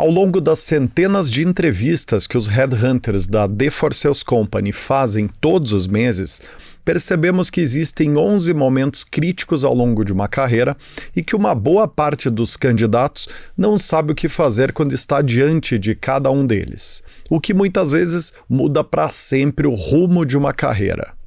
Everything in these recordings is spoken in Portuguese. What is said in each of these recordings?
Ao longo das centenas de entrevistas que os headhunters da The For Sales Company fazem todos os meses, percebemos que existem 11 momentos críticos ao longo de uma carreira e que uma boa parte dos candidatos não sabe o que fazer quando está diante de cada um deles, o que muitas vezes muda para sempre o rumo de uma carreira.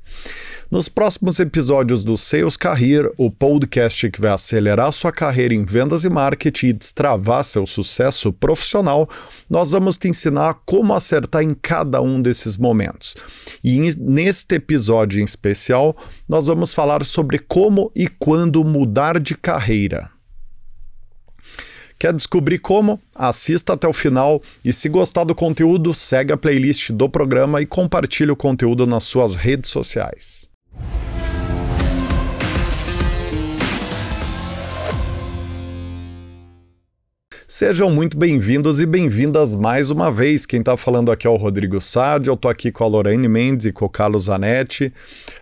Nos próximos episódios do Sales Career, o podcast que vai acelerar sua carreira em vendas e marketing e destravar seu sucesso profissional, nós vamos te ensinar como acertar em cada um desses momentos. E neste episódio em especial, nós vamos falar sobre como e quando mudar de carreira. Quer descobrir como? Assista até o final e se gostar do conteúdo, segue a playlist do programa e compartilhe o conteúdo nas suas redes sociais. Sejam muito bem-vindos e bem-vindas mais uma vez. Quem está falando aqui é o Rodrigo Sade, eu estou aqui com a Lorraine Mendes e com o Carlos Zanetti,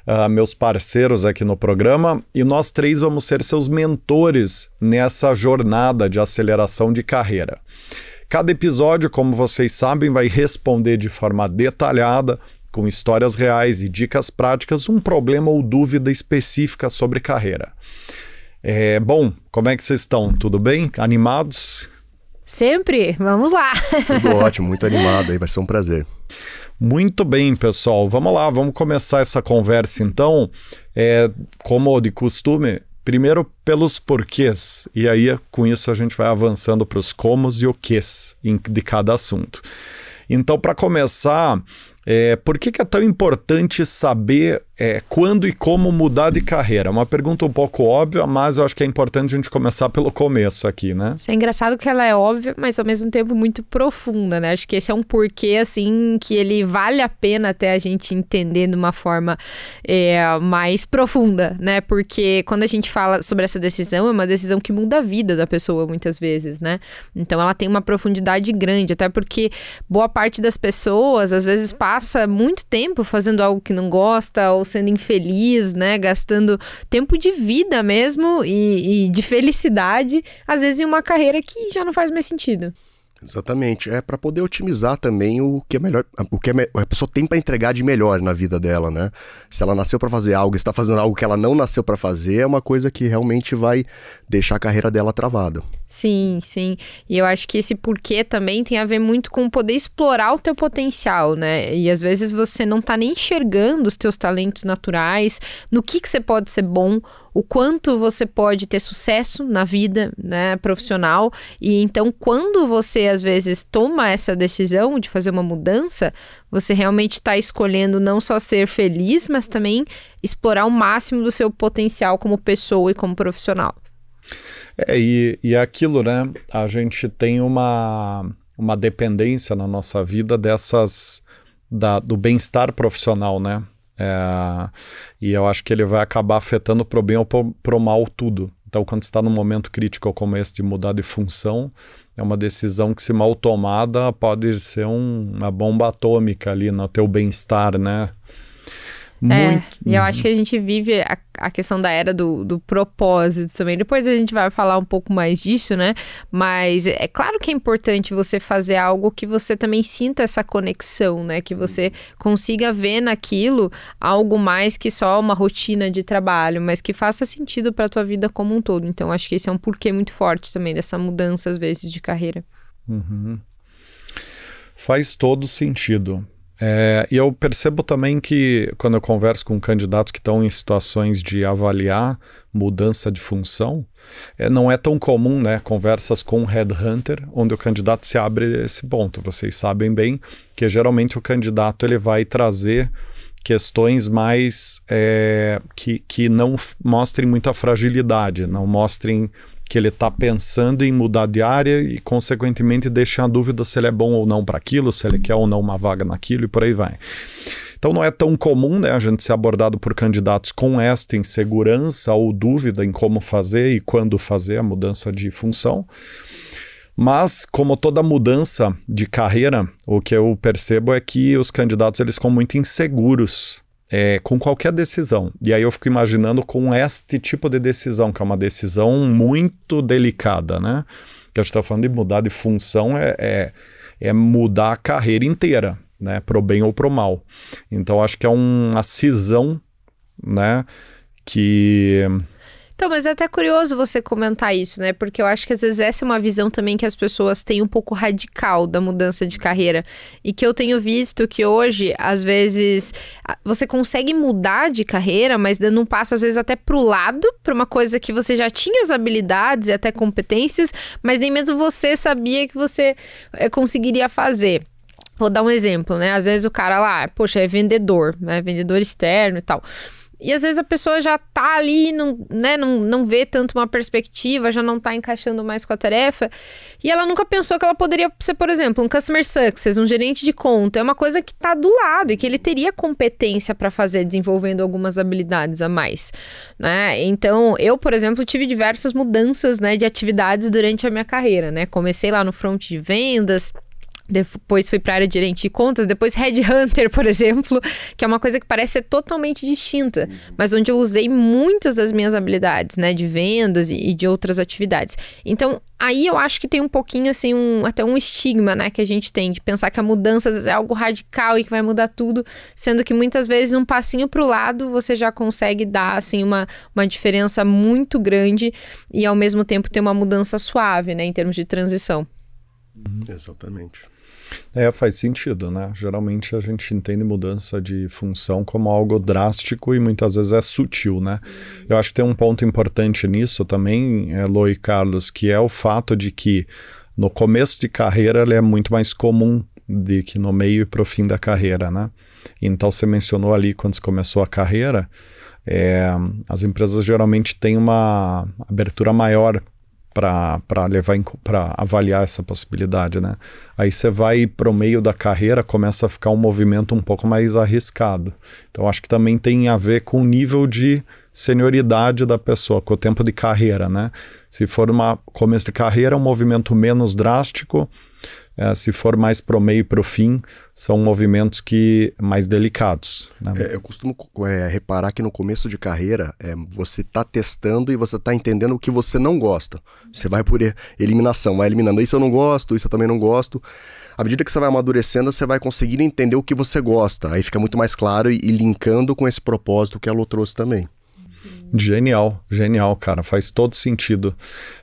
uh, meus parceiros aqui no programa, e nós três vamos ser seus mentores nessa jornada de aceleração de carreira. Cada episódio, como vocês sabem, vai responder de forma detalhada com histórias reais e dicas práticas, um problema ou dúvida específica sobre carreira. É, bom, como é que vocês estão? Tudo bem? Animados? Sempre, vamos lá. Tudo ótimo, muito animado aí, vai ser um prazer. Muito bem, pessoal. Vamos lá, vamos começar essa conversa então. É, como de costume, primeiro pelos porquês, e aí com isso a gente vai avançando para os comos e o quês de cada assunto. Então, para começar, é, por que, que é tão importante saber é, quando e como mudar de carreira? Uma pergunta um pouco óbvia, mas eu acho que é importante a gente começar pelo começo aqui, né? Isso é engraçado que ela é óbvia, mas ao mesmo tempo muito profunda, né? Acho que esse é um porquê, assim, que ele vale a pena até a gente entender de uma forma é, mais profunda, né? Porque quando a gente fala sobre essa decisão, é uma decisão que muda a vida da pessoa muitas vezes, né? Então ela tem uma profundidade grande, até porque boa parte das pessoas às vezes passa muito tempo fazendo algo que não gosta ou sendo infeliz, né? Gastando tempo de vida mesmo e, e de felicidade, às vezes em uma carreira que já não faz mais sentido. Exatamente. É para poder otimizar também o que é melhor, o que é a pessoa tem para entregar de melhor na vida dela, né? Se ela nasceu para fazer algo, está fazendo algo que ela não nasceu para fazer, é uma coisa que realmente vai deixar a carreira dela travada. Sim, sim. E eu acho que esse porquê também tem a ver muito com poder explorar o teu potencial, né? E às vezes você não tá nem enxergando os teus talentos naturais, no que que você pode ser bom o quanto você pode ter sucesso na vida né, profissional. E então, quando você às vezes toma essa decisão de fazer uma mudança, você realmente está escolhendo não só ser feliz, mas também explorar o máximo do seu potencial como pessoa e como profissional. É, e, e é aquilo, né? A gente tem uma, uma dependência na nossa vida dessas. Da, do bem-estar profissional, né? É, e eu acho que ele vai acabar afetando pro bem ou pro, pro mal tudo. Então, quando está num momento crítico como esse de mudar de função, é uma decisão que, se mal tomada, pode ser um, uma bomba atômica ali no teu bem-estar, né? É, muito. É, e eu acho que a gente vive a, a questão da era do, do, propósito também. Depois a gente vai falar um pouco mais disso, né? Mas é claro que é importante você fazer algo que você também sinta essa conexão, né? Que você consiga ver naquilo algo mais que só uma rotina de trabalho, mas que faça sentido para a tua vida como um todo. Então acho que esse é um porquê muito forte também dessa mudança às vezes de carreira. Uhum. Faz todo sentido. É, e eu percebo também que, quando eu converso com candidatos que estão em situações de avaliar mudança de função, é, não é tão comum, né? Conversas com um headhunter, onde o candidato se abre esse ponto. Vocês sabem bem que geralmente o candidato ele vai trazer questões mais é, que, que não mostrem muita fragilidade, não mostrem que ele está pensando em mudar de área e, consequentemente, deixa a dúvida se ele é bom ou não para aquilo, se ele quer ou não uma vaga naquilo e por aí vai. Então não é tão comum né, a gente ser abordado por candidatos com esta insegurança ou dúvida em como fazer e quando fazer a mudança de função. Mas como toda mudança de carreira, o que eu percebo é que os candidatos eles ficam muito inseguros é, com qualquer decisão. E aí eu fico imaginando com este tipo de decisão, que é uma decisão muito delicada, né? Que a gente está falando de mudar de função é, é, é mudar a carreira inteira, né? Pro bem ou pro mal. Então acho que é uma cisão, né? Que então, mas é até curioso você comentar isso, né? Porque eu acho que às vezes essa é uma visão também que as pessoas têm um pouco radical da mudança de carreira. E que eu tenho visto que hoje, às vezes, você consegue mudar de carreira, mas dando um passo, às vezes, até pro lado, pra uma coisa que você já tinha as habilidades e até competências, mas nem mesmo você sabia que você eh, conseguiria fazer. Vou dar um exemplo, né? Às vezes o cara lá, ah, poxa, é vendedor, né? Vendedor externo e tal. E às vezes a pessoa já tá ali, não, né, não, não vê tanto uma perspectiva, já não tá encaixando mais com a tarefa. E ela nunca pensou que ela poderia ser, por exemplo, um customer success, um gerente de conta. É uma coisa que tá do lado e que ele teria competência para fazer, desenvolvendo algumas habilidades a mais, né? Então, eu, por exemplo, tive diversas mudanças, né, de atividades durante a minha carreira, né? Comecei lá no front de vendas, depois fui para a área de gerente de contas, depois Headhunter, por exemplo, que é uma coisa que parece ser totalmente distinta, uhum. mas onde eu usei muitas das minhas habilidades, né, de vendas e, e de outras atividades. Então, aí eu acho que tem um pouquinho, assim, um, até um estigma, né, que a gente tem de pensar que a mudança é algo radical e que vai mudar tudo, sendo que muitas vezes um passinho para o lado você já consegue dar, assim, uma, uma diferença muito grande e ao mesmo tempo ter uma mudança suave, né, em termos de transição. Uhum. Exatamente. É, faz sentido, né? Geralmente a gente entende mudança de função como algo drástico e muitas vezes é sutil, né? Eu acho que tem um ponto importante nisso também, é, Lo e Carlos, que é o fato de que no começo de carreira ele é muito mais comum de que no meio e pro fim da carreira, né? Então você mencionou ali quando você começou a carreira, é, as empresas geralmente têm uma abertura maior para levar para avaliar essa possibilidade, né? Aí você vai para o meio da carreira, começa a ficar um movimento um pouco mais arriscado. Então acho que também tem a ver com o nível de senioridade da pessoa, com o tempo de carreira, né? Se for uma começo de carreira, um movimento menos drástico, é, se for mais para o meio e para o fim, são movimentos que mais delicados. Né? É, eu costumo é, reparar que no começo de carreira é, você está testando e você está entendendo o que você não gosta. Você vai por eliminação, vai eliminando isso eu não gosto, isso eu também não gosto. À medida que você vai amadurecendo, você vai conseguir entender o que você gosta. Aí fica muito mais claro e, e linkando com esse propósito que a Lu trouxe também. Genial, genial, cara. Faz todo sentido.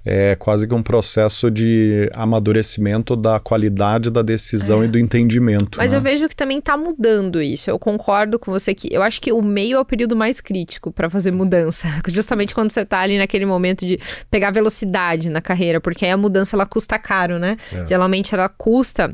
É quase que um processo de amadurecimento da qualidade da decisão é. e do entendimento. Mas né? eu vejo que também está mudando isso. Eu concordo com você que eu acho que o meio é o período mais crítico para fazer mudança. Justamente quando você está ali naquele momento de pegar velocidade na carreira, porque aí a mudança ela custa caro, né? É. Geralmente ela custa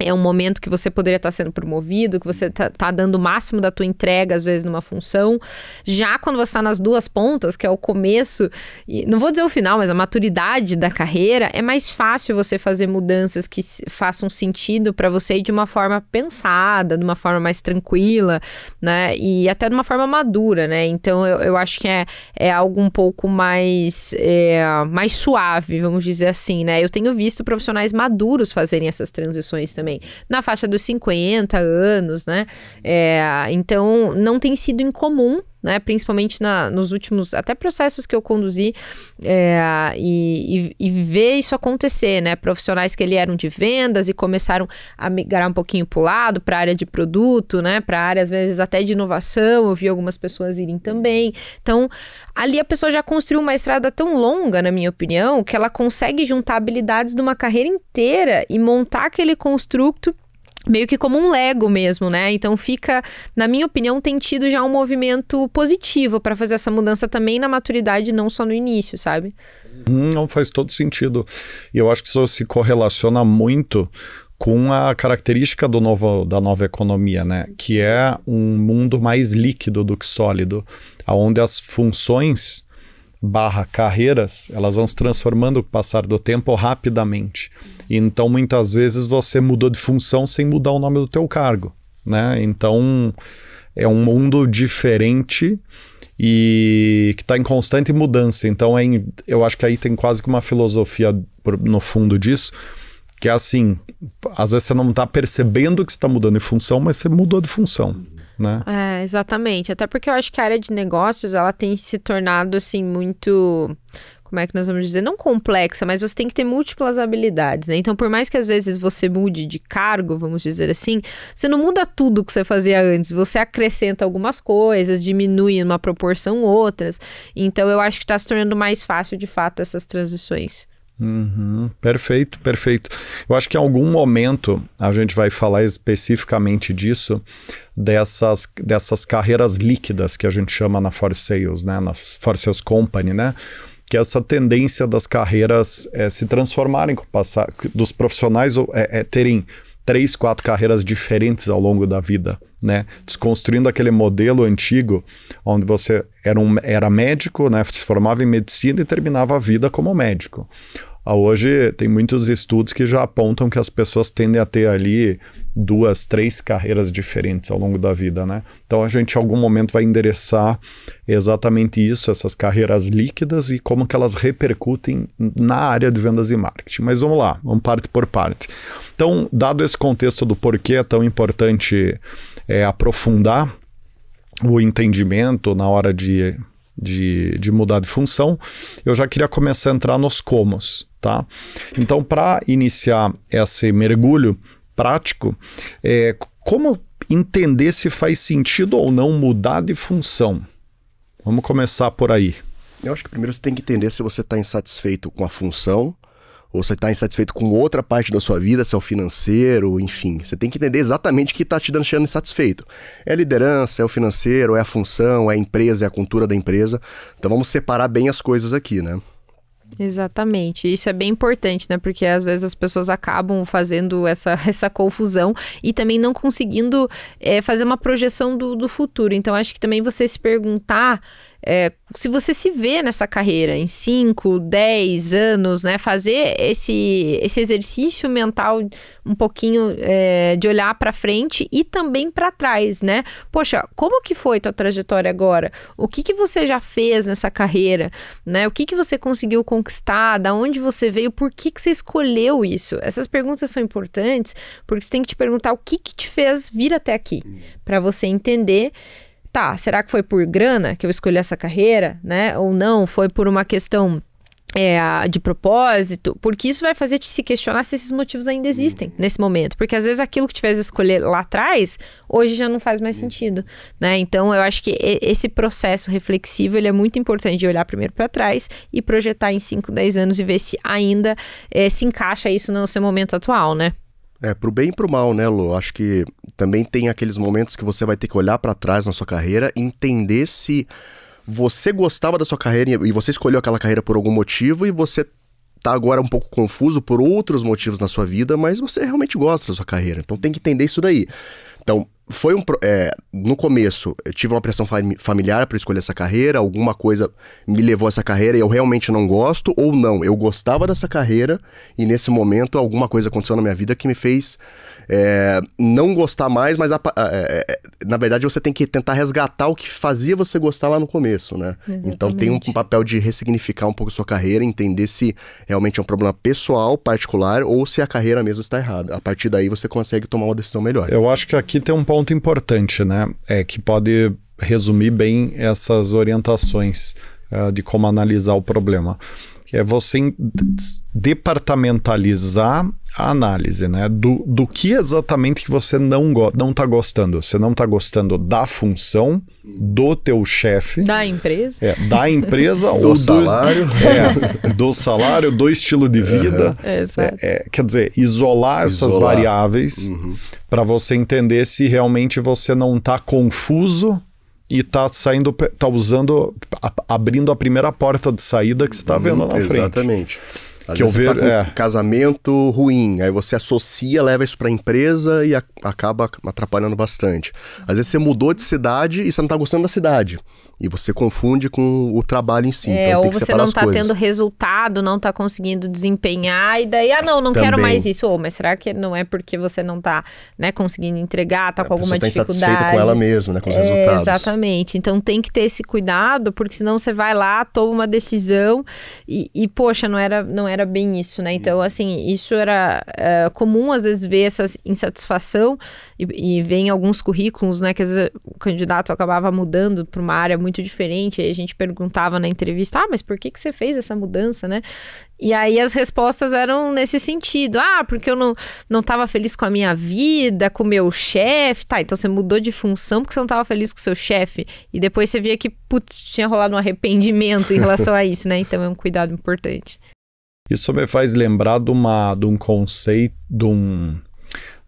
é um momento que você poderia estar sendo promovido, que você está tá dando o máximo da tua entrega, às vezes, numa função. Já quando você está nas duas pontas, que é o começo, e não vou dizer o final, mas a maturidade da carreira, é mais fácil você fazer mudanças que façam sentido para você de uma forma pensada, de uma forma mais tranquila, né? E até de uma forma madura, né? Então, eu, eu acho que é, é algo um pouco mais, é, mais suave, vamos dizer assim, né? Eu tenho visto profissionais maduros fazerem essas transições também também, na faixa dos 50 anos, né? É, então, não tem sido incomum né? Principalmente na, nos últimos até processos que eu conduzi é, e, e, e, ver isso acontecer, né? Profissionais que ele eram de vendas e começaram a migrar um pouquinho para o lado, para a área de produto, né? Para a área às vezes até de inovação. Eu vi algumas pessoas irem também. Então ali a pessoa já construiu uma estrada tão longa, na minha opinião, que ela consegue juntar habilidades de uma carreira inteira e montar aquele construto meio que como um Lego mesmo, né? Então fica, na minha opinião, tem tido já um movimento positivo para fazer essa mudança também na maturidade, não só no início, sabe? Hum, não faz todo sentido. E eu acho que isso se correlaciona muito com a característica do novo, da nova economia, né? Que é um mundo mais líquido do que sólido, aonde as funções barra carreiras, elas vão se transformando com o passar do tempo rapidamente. Então, muitas vezes você mudou de função sem mudar o nome do teu cargo, né? Então, é um mundo diferente e que está em constante mudança. Então, é eu acho que aí tem quase que uma filosofia no fundo disso, que é assim, às vezes você não está percebendo que está mudando de função, mas você mudou de função né? É, exatamente. Até porque eu acho que a área de negócios, ela tem se tornado, assim, muito como é que nós vamos dizer, não complexa, mas você tem que ter múltiplas habilidades, né? Então, por mais que às vezes você mude de cargo, vamos dizer assim, você não muda tudo que você fazia antes, você acrescenta algumas coisas, diminui uma proporção outras. Então, eu acho que está se tornando mais fácil, de fato, essas transições. Uhum, perfeito, perfeito. Eu acho que em algum momento a gente vai falar especificamente disso, dessas, dessas carreiras líquidas que a gente chama na For Sales, né? Na For Sales Company, né? Que essa tendência das carreiras é, se transformarem com o passar, dos profissionais é, terem três, quatro carreiras diferentes ao longo da vida, né? Desconstruindo aquele modelo antigo onde você era, um, era médico, né? Se formava em medicina e terminava a vida como médico. Ah, hoje tem muitos estudos que já apontam que as pessoas tendem a ter ali duas, três carreiras diferentes ao longo da vida, né? Então a gente em algum momento vai endereçar exatamente isso, essas carreiras líquidas e como que elas repercutem na área de vendas e marketing. Mas vamos lá, vamos parte por parte. Então, dado esse contexto do porquê é tão importante é, aprofundar o entendimento na hora de de, de mudar de função, eu já queria começar a entrar nos comos, tá? Então, para iniciar esse mergulho prático, é, como entender se faz sentido ou não mudar de função? Vamos começar por aí. Eu acho que primeiro você tem que entender se você está insatisfeito com a função ou você está insatisfeito com outra parte da sua vida, se é o financeiro, enfim. Você tem que entender exatamente o que está te deixando insatisfeito. É a liderança, é o financeiro, é a função, é a empresa, é a cultura da empresa. Então vamos separar bem as coisas aqui, né? Exatamente. Isso é bem importante, né? Porque às vezes as pessoas acabam fazendo essa, essa confusão e também não conseguindo é, fazer uma projeção do, do futuro. Então, acho que também você se perguntar é, se você se vê nessa carreira em 5, 10 anos, né? Fazer esse, esse exercício mental um pouquinho é, de olhar para frente e também para trás, né? Poxa, como que foi tua trajetória agora? O que que você já fez nessa carreira, né? O que que você conseguiu conquistar? Da onde você veio? Por que que você escolheu isso? Essas perguntas são importantes porque você tem que te perguntar o que que te fez vir até aqui, hum. para você entender tá, será que foi por grana que eu escolhi essa carreira, né? Ou não, foi por uma questão é, de propósito, porque isso vai fazer te se questionar se esses motivos ainda existem uhum. nesse momento, porque às vezes aquilo que te fez escolher lá atrás, hoje já não faz mais uhum. sentido, né? Então eu acho que esse processo reflexivo, ele é muito importante de olhar primeiro para trás e projetar em 5, 10 anos e ver se ainda é, se encaixa isso no seu momento atual, né? É, pro bem e pro mal, né, Lu? Acho que também tem aqueles momentos que você vai ter que olhar para trás na sua carreira e entender se você gostava da sua carreira e você escolheu aquela carreira por algum motivo e você tá agora um pouco confuso por outros motivos na sua vida, mas você realmente gosta da sua carreira. Então tem que entender isso daí. Então, foi um. É, no começo, eu tive uma pressão familiar para escolher essa carreira, alguma coisa me levou a essa carreira e eu realmente não gosto, ou não, eu gostava dessa carreira e nesse momento alguma coisa aconteceu na minha vida que me fez é, não gostar mais, mas a, é, é, na verdade você tem que tentar resgatar o que fazia você gostar lá no começo, né? Exatamente. Então tem um, papel de ressignificar um pouco sua carreira, entender se realmente é um problema pessoal, particular, ou se a carreira mesmo está errada. A partir daí você consegue tomar uma decisão melhor. Eu acho que aqui tem um ponto importante, né? É que pode resumir bem essas orientações uh, de como analisar o problema. É você departamentalizar a análise, né? Do, do que exatamente que você não, go não tá gostando. Você não tá gostando da função, do teu chefe. Da empresa. É, da empresa. do ou salário. Do, é, do salário, do estilo de vida. É, é, é, quer dizer, isolar, isolar. essas variáveis uhum. para você entender se realmente você não tá confuso e tá saindo, tá usando, abrindo a primeira porta de saída que você tá uhum. vendo na frente. Exatamente. Às que vezes eu tá ver, tá é. um casamento ruim, aí você associa, leva isso para a empresa e a, acaba atrapalhando bastante. Às vezes você mudou de cidade e você não tá gostando da cidade. E você confunde com o trabalho em si. É, então, ou você não está tendo resultado, não está conseguindo desempenhar, e daí, ah, não, não Também. quero mais isso. ou mas será que não é porque você não está né, conseguindo entregar, tá é, com alguma tá dificuldade? com ela mesma, né, com os é, resultados. Exatamente. Então tem que ter esse cuidado, porque senão você vai lá, toma uma decisão e, e poxa, não era, não era era bem isso, né? Então, assim, isso era é, comum às vezes ver essa insatisfação e, e ver em alguns currículos, né? Que às vezes o candidato acabava mudando para uma área muito diferente. E a gente perguntava na entrevista, ah, mas por que, que você fez essa mudança, né? E aí as respostas eram nesse sentido. Ah, porque eu não, não feliz com a minha vida, com o meu chefe. Tá, então você mudou de função porque você não estava feliz com o seu chefe. E depois você via que, putz, tinha rolado um arrependimento em relação a isso, né? Então é um cuidado importante. Isso me faz lembrar de, uma, de um conceito, de, um,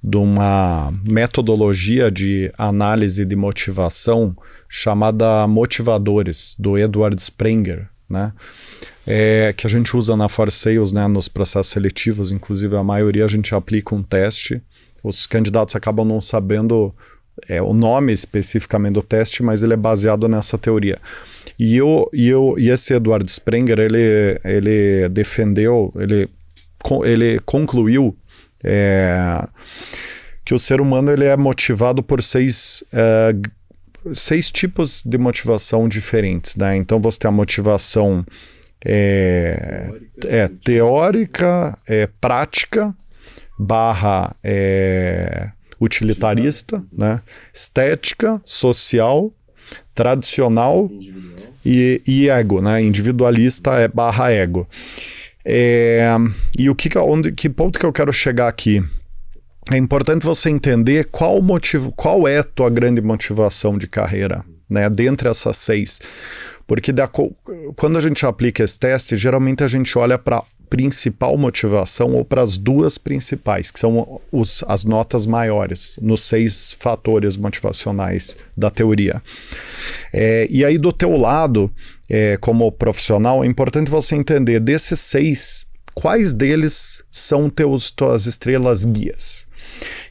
de uma metodologia de análise de motivação chamada motivadores, do Edward Sprenger, né? É, que a gente usa na For né, nos processos seletivos, inclusive a maioria a gente aplica um teste. Os candidatos acabam não sabendo é, o nome especificamente do teste, mas ele é baseado nessa teoria. E, eu, e, eu, e esse Eduardo Sprenger, ele, ele defendeu, ele, ele concluiu é, que o ser humano ele é motivado por seis... É, seis tipos de motivação diferentes, né? Então você tem a motivação é, é, teórica, é, prática, barra é, utilitarista, né? estética, social, tradicional e, e ego, né? Individualista é barra ego. É, e o que, onde, que ponto que eu quero chegar aqui? É importante você entender qual motivo, qual é a tua grande motivação de carreira, né? Dentre essas seis. Porque da, quando a gente aplica esse teste, geralmente a gente olha para principal motivação ou para as duas principais, que são os, as notas maiores nos seis fatores motivacionais da teoria. É, e aí do teu lado, é, como profissional, é importante você entender desses seis, quais deles são teus tuas estrelas guias.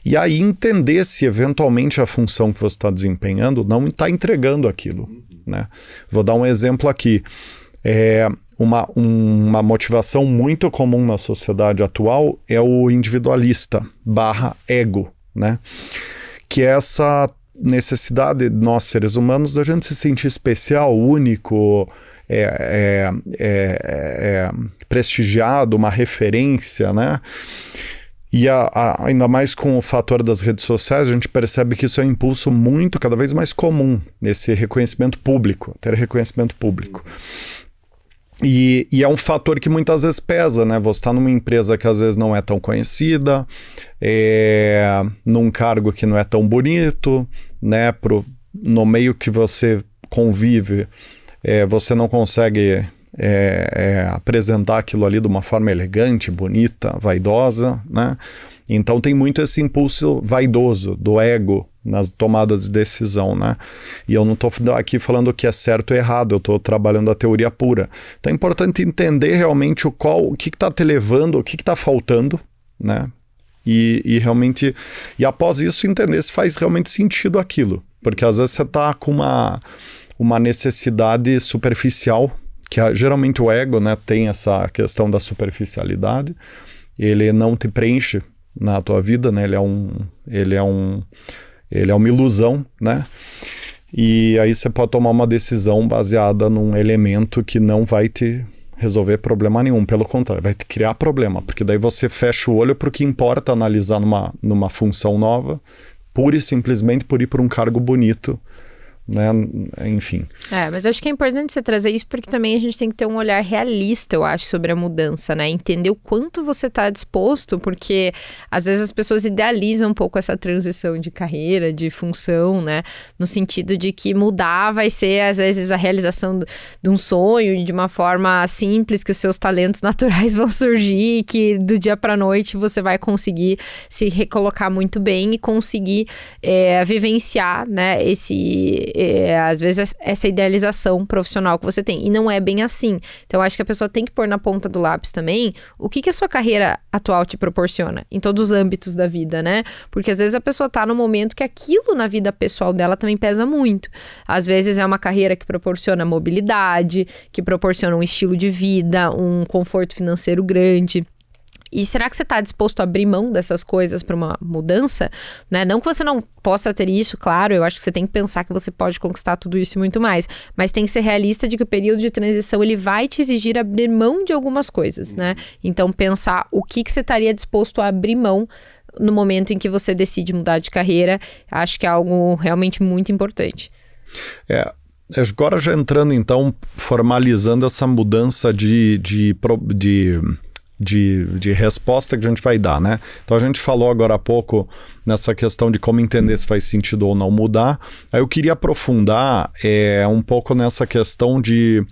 E aí entender se eventualmente a função que você está desempenhando não está entregando aquilo. Uhum. Né? Vou dar um exemplo aqui. É, uma, um, uma motivação muito comum na sociedade atual é o individualista barra ego, né? Que é essa necessidade de nós seres humanos da gente se sentir especial, único, é é, é, é, é, prestigiado, uma referência, né? E a, a, ainda mais com o fator das redes sociais, a gente percebe que isso é um impulso muito, cada vez mais comum, esse reconhecimento público, ter reconhecimento público. E, e, é um fator que muitas vezes pesa, né? Você está numa empresa que às vezes não é tão conhecida, é, num cargo que não é tão bonito, né? Pro, no meio que você convive, é, você não consegue é, é apresentar aquilo ali de uma forma elegante, bonita, vaidosa, né? Então tem muito esse impulso vaidoso do ego nas tomadas de decisão, né? E eu não estou aqui falando o que é certo ou errado, eu estou trabalhando a teoria pura. Então é importante entender realmente o qual, o que está te levando, o que está faltando, né? E, e realmente, e após isso entender se faz realmente sentido aquilo, porque às vezes você está com uma uma necessidade superficial, que geralmente o ego, né, tem essa questão da superficialidade. Ele não te preenche na tua vida, né? Ele é um, ele é um ele é uma ilusão, né? E aí você pode tomar uma decisão baseada num elemento que não vai te resolver problema nenhum, pelo contrário, vai te criar problema, porque daí você fecha o olho para o que importa analisar numa, numa função nova, pura e simplesmente por ir para um cargo bonito né? Enfim. É, mas acho que é importante você trazer isso porque também a gente tem que ter um olhar realista, eu acho, sobre a mudança, né? Entender o quanto você está disposto, porque às vezes as pessoas idealizam um pouco essa transição de carreira, de função, né? No sentido de que mudar vai ser, às vezes, a realização de um sonho de uma forma simples, que os seus talentos naturais vão surgir, que do dia para noite você vai conseguir se recolocar muito bem e conseguir é, vivenciar, né? Esse é, às vezes essa idealização profissional que você tem. E não é bem assim. Então, acho que a pessoa tem que pôr na ponta do lápis também o que, que a sua carreira atual te proporciona, em todos os âmbitos da vida, né? Porque às vezes a pessoa tá no momento que aquilo na vida pessoal dela também pesa muito. Às vezes é uma carreira que proporciona mobilidade, que proporciona um estilo de vida, um conforto financeiro grande. E será que você está disposto a abrir mão dessas coisas para uma mudança? Né? Não que você não possa ter isso, claro, eu acho que você tem que pensar que você pode conquistar tudo isso e muito mais, mas tem que ser realista de que o período de transição ele vai te exigir abrir mão de algumas coisas, né? Uhum. Então pensar o que, que você estaria disposto a abrir mão no momento em que você decide mudar de carreira, acho que é algo realmente muito importante. É, agora já entrando então, formalizando essa mudança de, de, de de, de resposta que a gente vai dar, né? Então a gente falou agora há pouco nessa questão de como entender se faz sentido ou não mudar. Aí eu queria aprofundar é, um pouco nessa questão de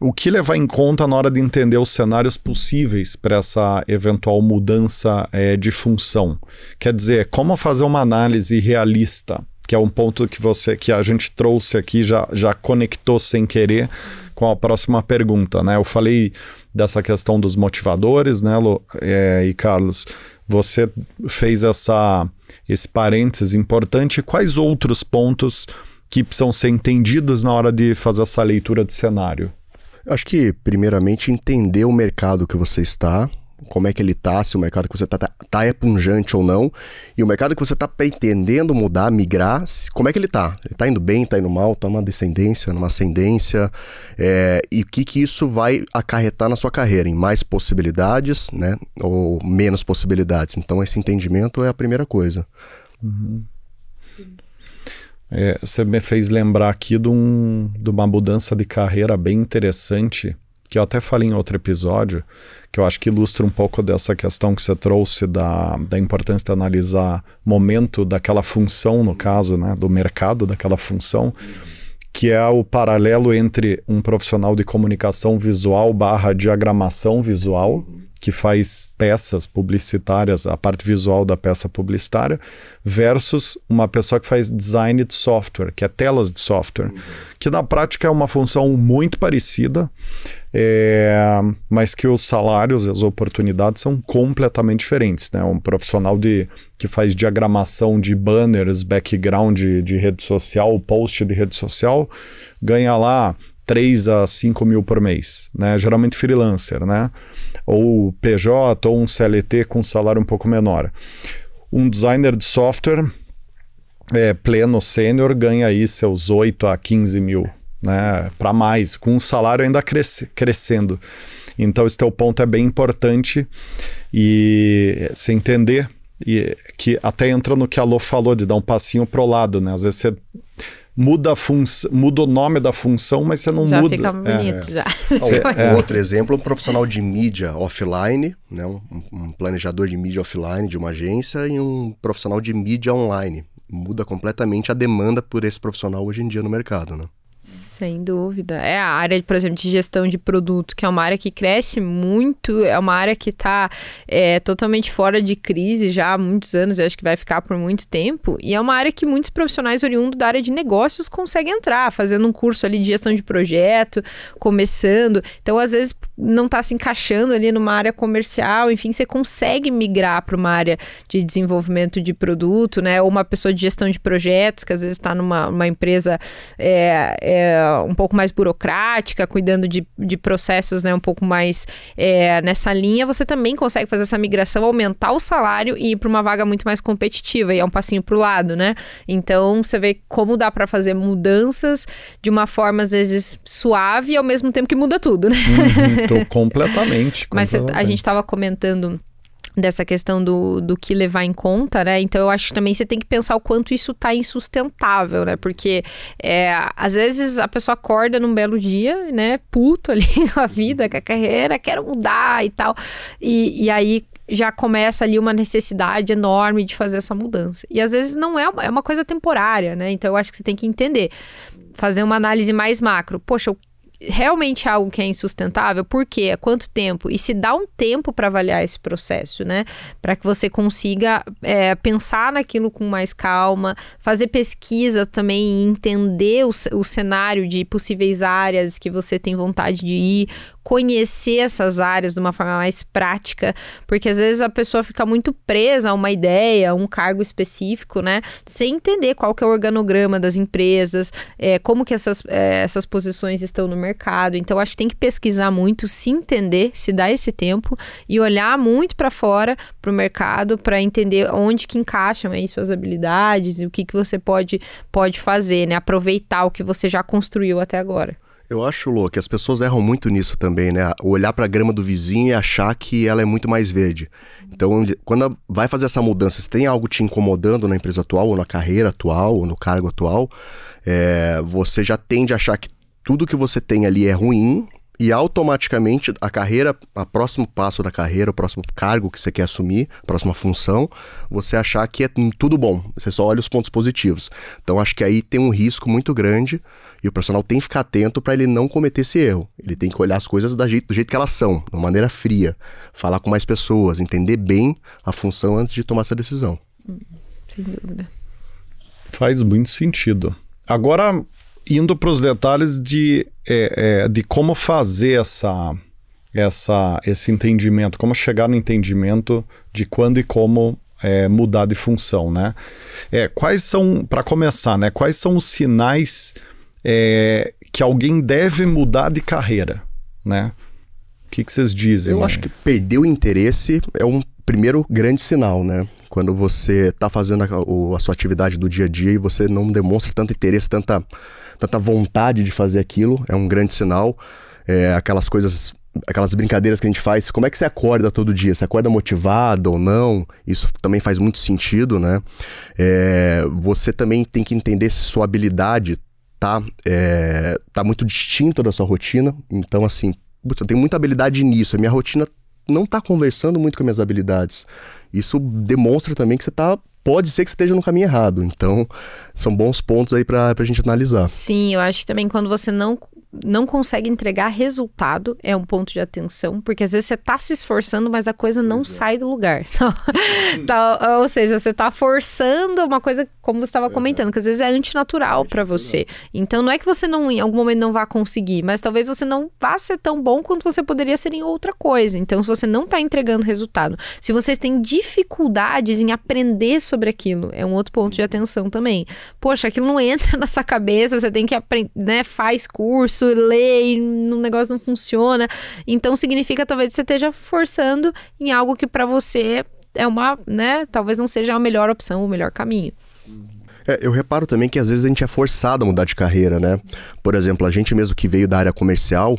o que levar em conta na hora de entender os cenários possíveis para essa eventual mudança é, de função. Quer dizer, como fazer uma análise realista, que é um ponto que você que a gente trouxe aqui, já, já conectou sem querer com a próxima pergunta, né? Eu falei dessa questão dos motivadores, né, Lu, é, e Carlos? Você fez essa, esse parênteses importante. Quais outros pontos que precisam ser entendidos na hora de fazer essa leitura de cenário? Acho que, primeiramente, entender o mercado que você está, como é que ele tá, se o mercado que você tá, tá, tá é punjante ou não, e o mercado que você tá pretendendo mudar, migrar, como é que ele tá? Ele tá indo bem, tá indo mal, tá numa descendência, numa ascendência, é, e o que que isso vai acarretar na sua carreira, em mais possibilidades, né, ou menos possibilidades. Então esse entendimento é a primeira coisa. Uhum. É, você me fez lembrar aqui de, um, de uma mudança de carreira bem interessante que eu até falei em outro episódio, que eu acho que ilustra um pouco dessa questão que você trouxe da, da importância de analisar momento daquela função, no caso, né, do mercado daquela função, que é o paralelo entre um profissional de comunicação visual barra diagramação visual, que faz peças publicitárias, a parte visual da peça publicitária, versus uma pessoa que faz design de software, que é telas de software, que na prática é uma função muito parecida, é, mas que os salários as oportunidades são completamente diferentes. Né? Um profissional de, que faz diagramação de banners, background de, de rede social, post de rede social, ganha lá 3 a 5 mil por mês, né? Geralmente freelancer, né? Ou PJ ou um CLT com salário um pouco menor. Um designer de software é, pleno sênior ganha aí seus 8 a 15 mil né, para mais, com o salário ainda crescendo. Então, esse teu ponto é bem importante e se entender e que até entra no que a Lô falou de dar um passinho pro lado, né? Às vezes você muda, muda o nome da função, mas você não já muda. É. Já fica bonito, é, já. É, é. Outro exemplo, um profissional de mídia offline, né? Um, um, planejador de mídia offline de uma agência e um profissional de mídia online. Muda completamente a demanda por esse profissional hoje em dia no mercado, né? Sem dúvida. É a área, por exemplo, de gestão de produto, que é uma área que cresce muito, é uma área que está é, totalmente fora de crise já há muitos anos, eu acho que vai ficar por muito tempo, e é uma área que muitos profissionais oriundos da área de negócios conseguem entrar, fazendo um curso ali de gestão de projeto, começando. Então, às vezes, não está se encaixando ali numa área comercial, enfim, você consegue migrar para uma área de desenvolvimento de produto, né? Ou uma pessoa de gestão de projetos, que às vezes está numa empresa. É, é, um pouco mais burocrática, cuidando de, de processos né, um pouco mais é, nessa linha, você também consegue fazer essa migração, aumentar o salário e ir para uma vaga muito mais competitiva. E é um passinho para o lado, né? Então, você vê como dá para fazer mudanças de uma forma, às vezes, suave, ao mesmo tempo que muda tudo, né? Uhum, completamente, completamente. Mas a gente estava comentando dessa questão do, do que levar em conta, né? Então eu acho que também você tem que pensar o quanto isso tá insustentável, né? Porque é, às vezes a pessoa acorda num belo dia, né? Puto ali com a vida, com a carreira, quero mudar e tal. E, e aí já começa ali uma necessidade enorme de fazer essa mudança. E às vezes não é uma, é uma coisa temporária, né? Então eu acho que você tem que entender. Fazer uma análise mais macro. Poxa, realmente é algo que é insustentável? Por quê? Há quanto tempo? E se dá um tempo para avaliar esse processo, né? Para que você consiga é, pensar naquilo com mais calma, fazer pesquisa também, entender o, o cenário de possíveis áreas que você tem vontade de ir, conhecer essas áreas de uma forma mais prática, porque às vezes a pessoa fica muito presa a uma ideia, a um cargo específico, né? Sem entender qual que é o organograma das empresas, é, como que essas, é, essas posições estão no mercado mercado. Então, acho que tem que pesquisar muito, se entender, se dar esse tempo e olhar muito para fora, para o mercado, para entender onde que encaixam aí suas habilidades e o que, que você pode, pode fazer, né? Aproveitar o que você já construiu até agora. Eu acho, Lô, que as pessoas erram muito nisso também, né? Olhar para a grama do vizinho e achar que ela é muito mais verde. Então, quando vai fazer essa mudança, se tem algo te incomodando na empresa atual, ou na carreira atual, ou no cargo atual, é, você já tende a achar que tudo que você tem ali é ruim e automaticamente a carreira, o próximo passo da carreira, o próximo cargo que você quer assumir, a próxima função, você achar que é tudo bom, você só olha os pontos positivos. Então acho que aí tem um risco muito grande e o profissional tem que ficar atento para ele não cometer esse erro. Ele tem que olhar as coisas do jeito, do jeito que elas são, de uma maneira fria, falar com mais pessoas, entender bem a função antes de tomar essa decisão. Hum, sem dúvida. Faz muito sentido. Agora, indo para os detalhes de, é, é, de como fazer essa, essa, esse entendimento, como chegar no entendimento de quando e como é, mudar de função, né? É, quais são, para começar, né? Quais são os sinais é, que alguém deve mudar de carreira, né? O que, que vocês dizem? Eu né? acho que perder o interesse é um primeiro grande sinal, né? Quando você está fazendo a, a sua atividade do dia a dia e você não demonstra tanto interesse, tanta tanta vontade de fazer aquilo, é um grande sinal. É, aquelas coisas, aquelas brincadeiras que a gente faz, como é que você acorda todo dia? Você acorda motivado ou não? Isso também faz muito sentido, né? É, você também tem que entender se sua habilidade tá, é, tá muito distinta da sua rotina. Então, assim, eu tenho muita habilidade nisso, a minha rotina não tá conversando muito com as minhas habilidades. Isso demonstra também que você tá pode ser que você esteja no caminho errado. Então, são bons pontos aí para a gente analisar. Sim, eu acho que também quando você não não consegue entregar resultado é um ponto de atenção, porque às vezes você está se esforçando, mas a coisa não sai do lugar. Então, então, ou seja, você está forçando uma coisa, como você estava comentando, que às vezes é antinatural para você. Então, não é que você não, em algum momento não vá conseguir, mas talvez você não vá ser tão bom quanto você poderia ser em outra coisa. Então, se você não está entregando resultado, se vocês têm dificuldades em aprender sobre aquilo, é um outro ponto de uhum. atenção também. Poxa, aquilo não entra na sua cabeça, você tem que aprender, né? Faz curso isso, lê e o negócio não funciona. Então significa talvez você esteja forçando em algo que para você é uma, né, talvez não seja a melhor opção, o melhor caminho. É, eu reparo também que às vezes a gente é forçado a mudar de carreira, né? Por exemplo, a gente mesmo que veio da área comercial,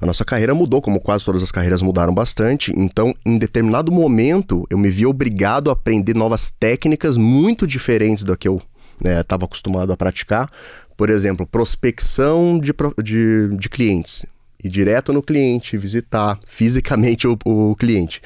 a nossa carreira mudou, como quase todas as carreiras mudaram bastante. Então, em determinado momento, eu me vi obrigado a aprender novas técnicas muito diferentes do que eu estava né, é, acostumado a praticar. Por exemplo, prospecção de, de, de clientes ir direto no cliente, visitar fisicamente o, o, cliente.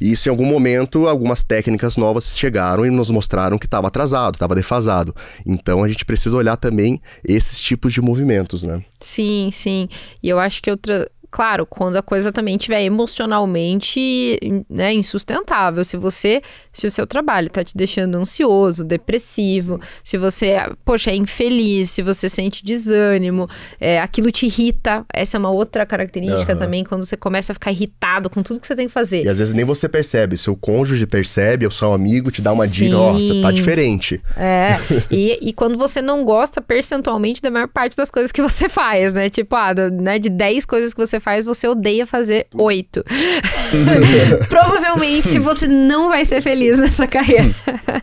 E isso em algum momento, algumas técnicas novas chegaram e nos mostraram que estava atrasado, estava defasado. Então a gente precisa olhar também esses tipos de movimentos, né? Sim, sim. E eu acho que outra claro, quando a coisa também estiver emocionalmente né, insustentável. Se você, se o seu trabalho está te deixando ansioso, depressivo, se você, poxa, é infeliz, se você sente desânimo, é, aquilo te irrita. Essa é uma outra característica uhum. também, quando você começa a ficar irritado com tudo que você tem que fazer. E às vezes nem você percebe, seu cônjuge percebe, ou seu amigo te dá uma dica, ó, você tá diferente. É, e, e quando você não gosta percentualmente da maior parte das coisas que você faz, né? Tipo, ah, né, de 10 coisas que você faz, você odeia fazer oito. Provavelmente você não vai ser feliz nessa carreira.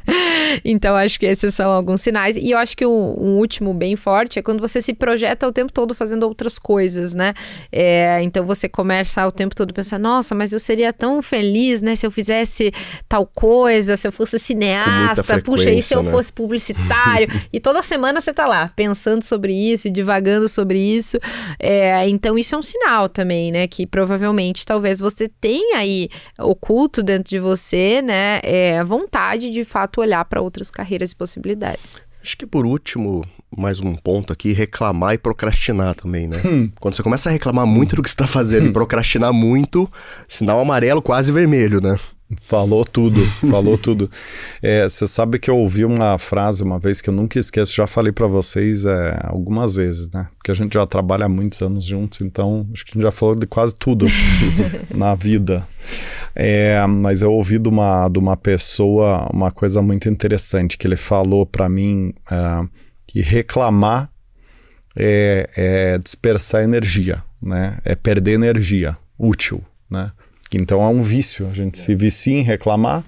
então, acho que esses são alguns sinais. E eu acho que um, um, último bem forte é quando você se projeta o tempo todo fazendo outras coisas, né? É, então, você começa o tempo todo pensando, nossa, mas eu seria tão feliz, né? Se eu fizesse tal coisa, se eu fosse cineasta, puxa, e se eu né? fosse publicitário? e toda semana você tá lá pensando sobre isso devagando divagando sobre isso. É, então, isso é um sinal, também, né? Que provavelmente talvez você tenha aí oculto dentro de você, né? É, a vontade de, fato olhar para outras carreiras e possibilidades. Acho que por último, mais um ponto aqui, reclamar e procrastinar também, né? Hum. Quando você começa a reclamar muito do que está fazendo hum. e procrastinar muito, sinal amarelo quase vermelho, né? Falou tudo, falou tudo. É, você é, sabe que eu ouvi uma frase uma vez que eu nunca esqueço, já falei para vocês é, algumas vezes, né? Porque a gente já trabalha muitos anos juntos, então acho que a gente já falou de quase tudo na vida. É, mas eu ouvi de uma, de uma pessoa uma coisa muito interessante que ele falou para mim é, que reclamar é, é dispersar energia, né? É perder energia útil, né? Então é um vício, a gente é. se vicia em reclamar,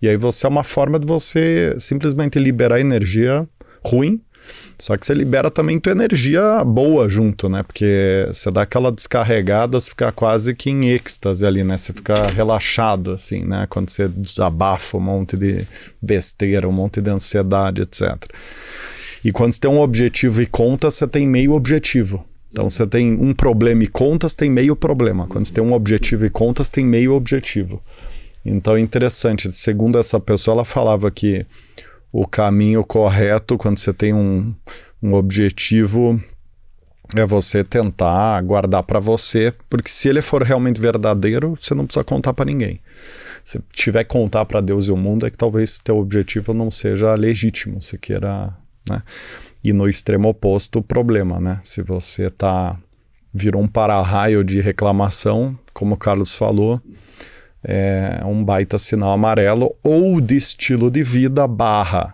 e aí você é uma forma de você simplesmente liberar energia ruim, só que você libera também tua energia boa junto, né? Porque você dá aquela descarregada, você fica quase que em êxtase ali, né? Você fica relaxado, assim, né? Quando você desabafa um monte de besteira, um monte de ansiedade, etc. E quando você tem um objetivo e conta, você tem meio objetivo. Então você tem um problema e contas, tem meio problema. Quando você tem um objetivo e contas, tem meio objetivo. Então é interessante. Segundo essa pessoa, ela falava que o caminho correto quando você tem um, um objetivo é você tentar guardar para você, porque se ele for realmente verdadeiro, você não precisa contar para ninguém. Se tiver que contar para Deus e o mundo, é que talvez teu objetivo não seja legítimo, você queira, né? E no extremo oposto, o problema, né? Se você tá virou um para-raio de reclamação, como o Carlos falou, é um baita sinal amarelo ou de estilo de vida barra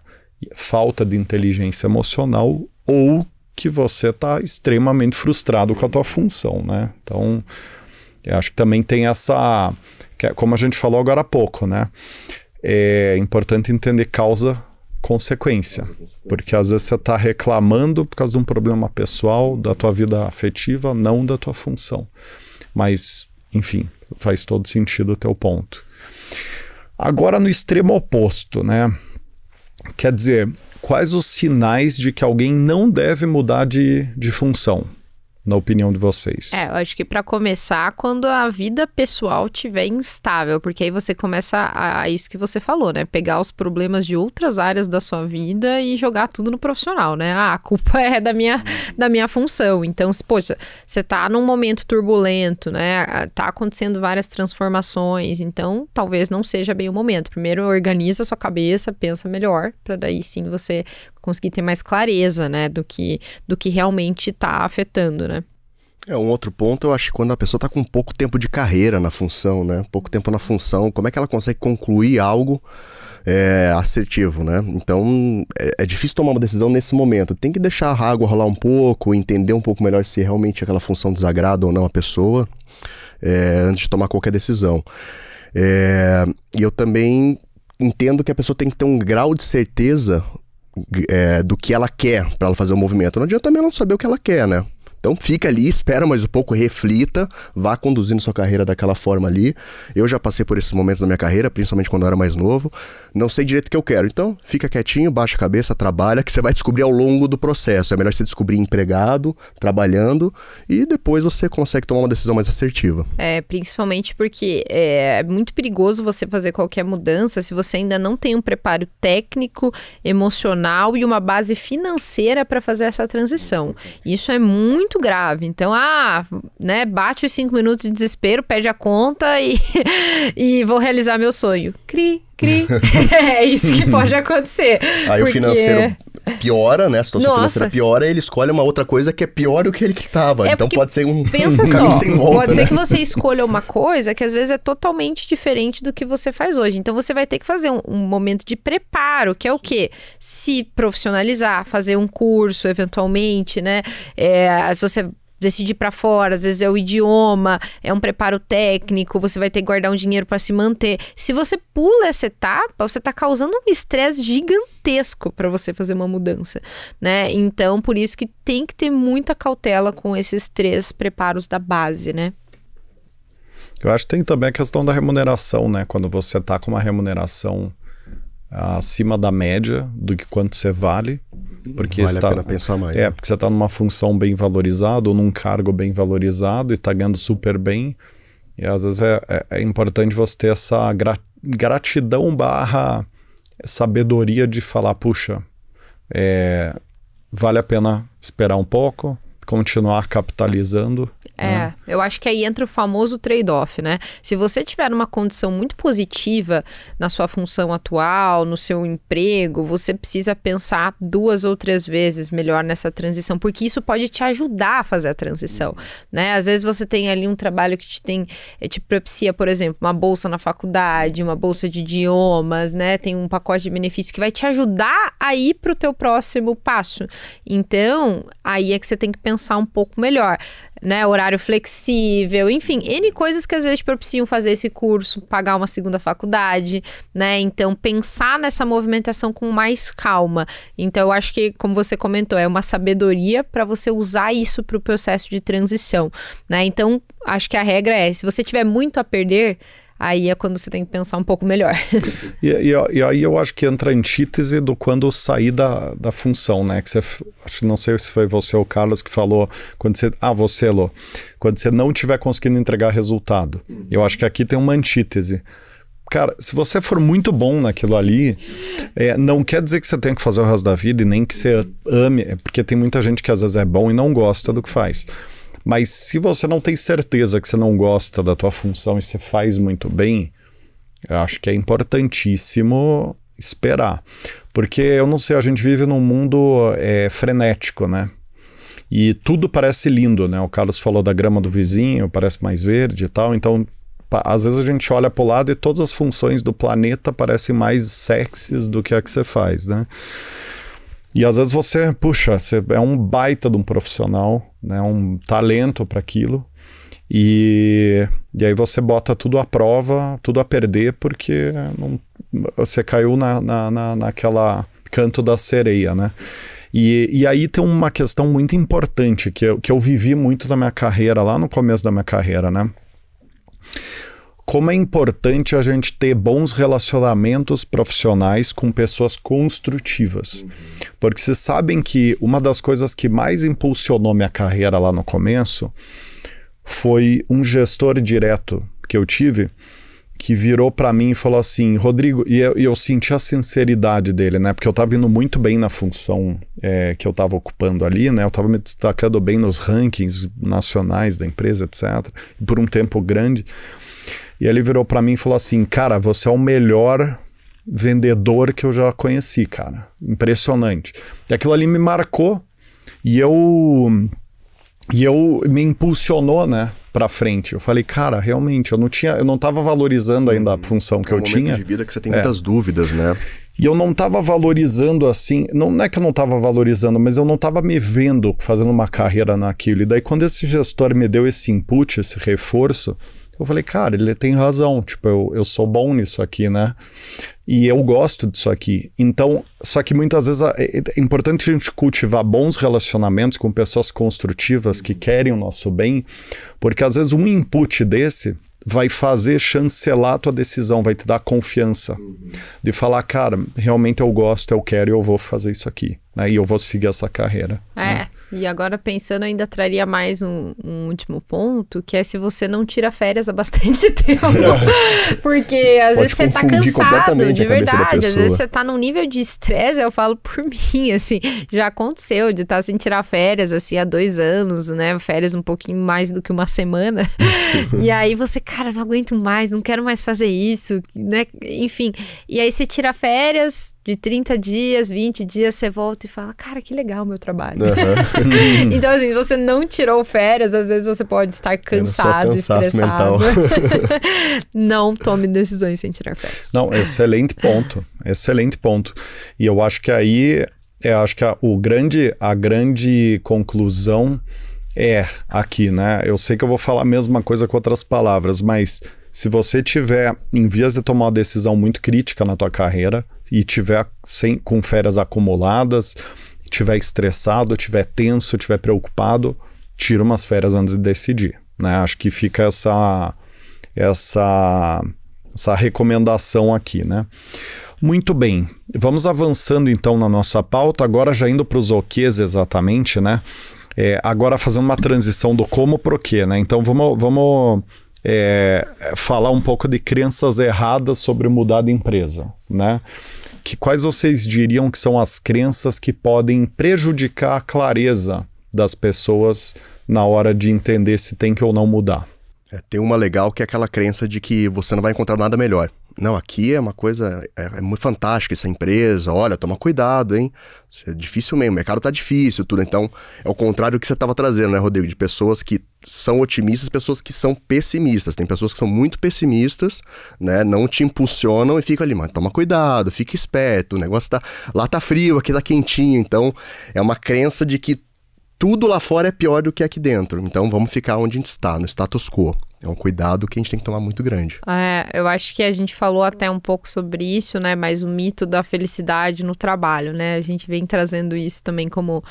falta de inteligência emocional ou que você tá extremamente frustrado com a tua função, né? Então, eu acho que também tem essa, é como a gente falou agora há pouco, né? É importante entender causa consequência, porque às vezes você está reclamando por causa de um problema pessoal, da tua vida afetiva, não da tua função. Mas, enfim, faz todo sentido o ponto. Agora no extremo oposto, né? Quer dizer, quais os sinais de que alguém não deve mudar de, de função? na opinião de vocês? É, eu acho que para começar, quando a vida pessoal estiver instável, porque aí você começa a, a, isso que você falou, né? Pegar os problemas de outras áreas da sua vida e jogar tudo no profissional, né? Ah, a culpa é da minha, da minha função. Então, se, poxa, você tá num momento turbulento, né? Ah, tá acontecendo várias transformações, então talvez não seja bem o momento. Primeiro organiza sua cabeça, pensa melhor, para daí sim você conseguir ter mais clareza, né, do que, do que realmente está afetando, né? É, um outro ponto, eu acho que quando a pessoa está com pouco tempo de carreira na função, né? Pouco tempo na função, como é que ela consegue concluir algo é, assertivo, né? Então, é, é, difícil tomar uma decisão nesse momento. Tem que deixar a água rolar um pouco, entender um pouco melhor se realmente aquela função desagrada ou não a pessoa, é, antes de tomar qualquer decisão. É, e eu também entendo que a pessoa tem que ter um grau de certeza é, do que ela quer para ela fazer o movimento. Não adianta também ela não saber o que ela quer, né? Então fica ali, espera mais um pouco, reflita, vá conduzindo sua carreira daquela forma ali. Eu já passei por esses momentos da minha carreira, principalmente quando eu era mais novo. Não sei direito o que eu quero. Então, fica quietinho, baixa a cabeça, trabalha, que você vai descobrir ao longo do processo. É melhor você descobrir empregado, trabalhando, e depois você consegue tomar uma decisão mais assertiva. É, principalmente porque é, é muito perigoso você fazer qualquer mudança se você ainda não tem um preparo técnico, emocional e uma base financeira para fazer essa transição. Isso é muito muito grave. Então, ah, né, bate os cinco minutos de desespero, pede a conta e, e vou realizar meu sonho. Cri, cri. é isso que pode acontecer. Aí porque... o financeiro piora, né? A situação Nossa. financeira piora, ele escolhe uma outra coisa que é pior do que ele que tava. É então pode ser um, pensa um só, sem volta. Pode né? ser que você escolha uma coisa que às vezes é totalmente diferente do que você faz hoje. Então você vai ter que fazer um, um momento de preparo, que é o quê? Se profissionalizar, fazer um curso eventualmente, né? É, se você decidir para fora, às vezes é o idioma, é um preparo técnico, você vai ter que guardar um dinheiro para se manter. Se você pula essa etapa, você está causando um estresse gigantesco para você fazer uma mudança, né? Então, por isso que tem que ter muita cautela com esses três preparos da base, né? Eu acho que tem também a questão da remuneração, né? Quando você está com uma remuneração acima da média do que quanto você vale, porque vale está, a pena pensar mais. É, né? porque você está numa função bem valorizada ou num cargo bem valorizado e está ganhando super bem. E às vezes é, é, é importante você ter essa gra gratidão barra sabedoria de falar, puxa, é, vale a pena esperar um pouco, continuar capitalizando. É, né? eu acho que aí entra o famoso trade-off, né? Se você tiver uma condição muito positiva na sua função atual, no seu emprego, você precisa pensar duas ou três vezes melhor nessa transição, porque isso pode te ajudar a fazer a transição, né? Às vezes você tem ali um trabalho que te tem, eh, te propicia, por exemplo, uma bolsa na faculdade, uma bolsa de idiomas, né? Tem um pacote de benefícios que vai te ajudar a ir para o teu próximo passo. Então, aí é que você tem que pensar pensar um pouco melhor, né? Horário flexível, enfim, N coisas que às vezes propiciam fazer esse curso, pagar uma segunda faculdade, né? Então, pensar nessa movimentação com mais calma. Então, eu acho que, como você comentou, é uma sabedoria para você usar isso para o processo de transição, né? Então, acho que a regra é: se você tiver muito a perder, aí é quando você tem que pensar um pouco melhor. e, e, e, aí eu acho que entra a antítese do quando sair da, da função, né? Que você, acho, não sei se foi você ou o Carlos que falou, quando você, ah, você, Lô, quando você não tiver conseguindo entregar resultado. Uhum. Eu acho que aqui tem uma antítese cara, se você for muito bom naquilo ali, é, não quer dizer que você tenha que fazer o resto da vida e nem que você ame, é porque tem muita gente que às vezes é bom e não gosta do que faz. Mas se você não tem certeza que você não gosta da tua função e você faz muito bem, eu acho que é importantíssimo esperar. Porque eu não sei, a gente vive num mundo é, frenético, né? E tudo parece lindo, né? O Carlos falou da grama do vizinho, parece mais verde e tal. Então, às vezes a gente olha para o lado e todas as funções do planeta parecem mais sexys do que a que você faz, né? E às vezes você, puxa, você é um baita de um profissional, né? um talento para aquilo. E, e aí você bota tudo à prova, tudo a perder, porque não, você caiu na, na, na, naquela canto da sereia, né? E, e aí tem uma questão muito importante que eu, que eu vivi muito na minha carreira, lá no começo da minha carreira, né? como é importante a gente ter bons relacionamentos profissionais com pessoas construtivas. Uhum. Porque vocês sabem que uma das coisas que mais impulsionou minha carreira lá no começo foi um gestor direto que eu tive que virou para mim e falou assim, Rodrigo, e eu, e eu, senti a sinceridade dele, né? Porque eu tava indo muito bem na função é, que eu tava ocupando ali, né? Eu tava me destacando bem nos rankings nacionais da empresa, etc. Por um tempo grande. E ele virou para mim e falou assim: Cara, você é o melhor vendedor que eu já conheci, cara. Impressionante. E aquilo ali me marcou e eu. E eu me impulsionou, né, para frente. Eu falei, cara, realmente, eu não tinha, eu não tava valorizando ainda a uhum. função que é um eu tinha. de vida que você tem é. muitas dúvidas, né? E eu não estava valorizando assim, não, não, é que eu não estava valorizando, mas eu não estava me vendo fazendo uma carreira naquilo. E daí, quando esse gestor me deu esse input, esse reforço, eu falei, cara, ele tem razão, tipo, eu, eu sou bom nisso aqui, né? E eu gosto disso aqui. Então, só que muitas vezes é, é importante a gente cultivar bons relacionamentos com pessoas construtivas que querem o nosso bem, porque às vezes um input desse vai fazer chancelar a tua decisão, vai te dar confiança de falar, cara, realmente eu gosto, eu quero e eu vou fazer isso aqui né? E eu vou seguir essa carreira. É. Né? E agora pensando, ainda traria mais um, um, último ponto, que é se você não tira férias há bastante tempo. Porque às Pode vezes você tá cansado, de verdade. Às vezes você tá num nível de estresse, eu falo por mim, assim, já aconteceu de estar tá sem tirar férias, assim, há dois anos, né? Férias um pouquinho mais do que uma semana. e aí você, cara, não aguento mais, não quero mais fazer isso, né? Enfim. E aí você tira férias de 30 dias, 20 dias, você volta e e fala, cara, que legal o meu trabalho. Uhum. então, assim, você não tirou férias, às vezes você pode estar cansado, estressado. não tome decisões sem tirar férias. Não, excelente ponto. Excelente ponto. E eu acho que aí, eu é, acho que a, o grande, a grande conclusão é aqui, né? Eu sei que eu vou falar a mesma coisa com outras palavras, mas se você tiver em vias de tomar uma decisão muito crítica na tua carreira e tiver sem, com férias acumuladas, tiver estressado, tiver tenso, tiver preocupado, tira umas férias antes de decidir. Né? Acho que fica essa essa essa recomendação aqui, né? Muito bem, vamos avançando então na nossa pauta, agora já indo para os OQs exatamente, né? É, agora fazendo uma transição do como para o quê, né? Então vamos, vamos é, falar um pouco de crenças erradas sobre mudar de empresa, né? Que quais vocês diriam que são as crenças que podem prejudicar a clareza das pessoas na hora de entender se tem que ou não mudar? É, tem uma legal que é aquela crença de que você não vai encontrar nada melhor não, aqui é uma coisa, é, é, muito fantástica essa empresa, olha, toma cuidado, hein? Isso é difícil mesmo, o mercado tá difícil, tudo. Então, é o contrário do que você estava trazendo, né, Rodrigo? De pessoas que são otimistas, pessoas que são pessimistas. Tem pessoas que são muito pessimistas, né? Não te impulsionam e ficam ali, mas toma cuidado, fica esperto, o negócio tá. Lá tá frio, aqui tá quentinho. Então, é uma crença de que tudo lá fora é pior do que aqui dentro. Então vamos ficar onde a gente está, no status quo. É um cuidado que a gente tem que tomar muito grande. É, eu acho que a gente falou até um pouco sobre isso, né? Mas o mito da felicidade no trabalho, né? A gente vem trazendo isso também como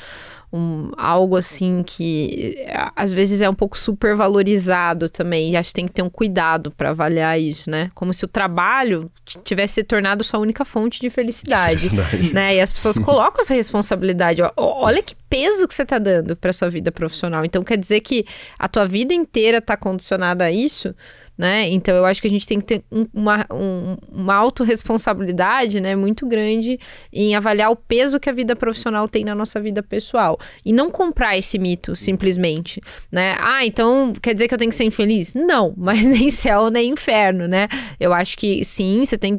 um, algo assim que é, às vezes é um pouco supervalorizado também. E acho que tem que ter um cuidado para avaliar isso, né? Como se o trabalho tivesse se tornado sua única fonte de felicidade, né? E as pessoas colocam essa responsabilidade. Ó, olha que peso que você está dando para sua vida profissional. Então quer dizer que a tua vida inteira está condicionada a isso? né? Então eu acho que a gente tem que ter uma, um, uma autorresponsabilidade, né, muito grande em avaliar o peso que a vida profissional tem na nossa vida pessoal e não comprar esse mito simplesmente, né? Ah, então quer dizer que eu tenho que ser infeliz? Não, mas nem céu nem inferno, né? Eu acho que sim, você tem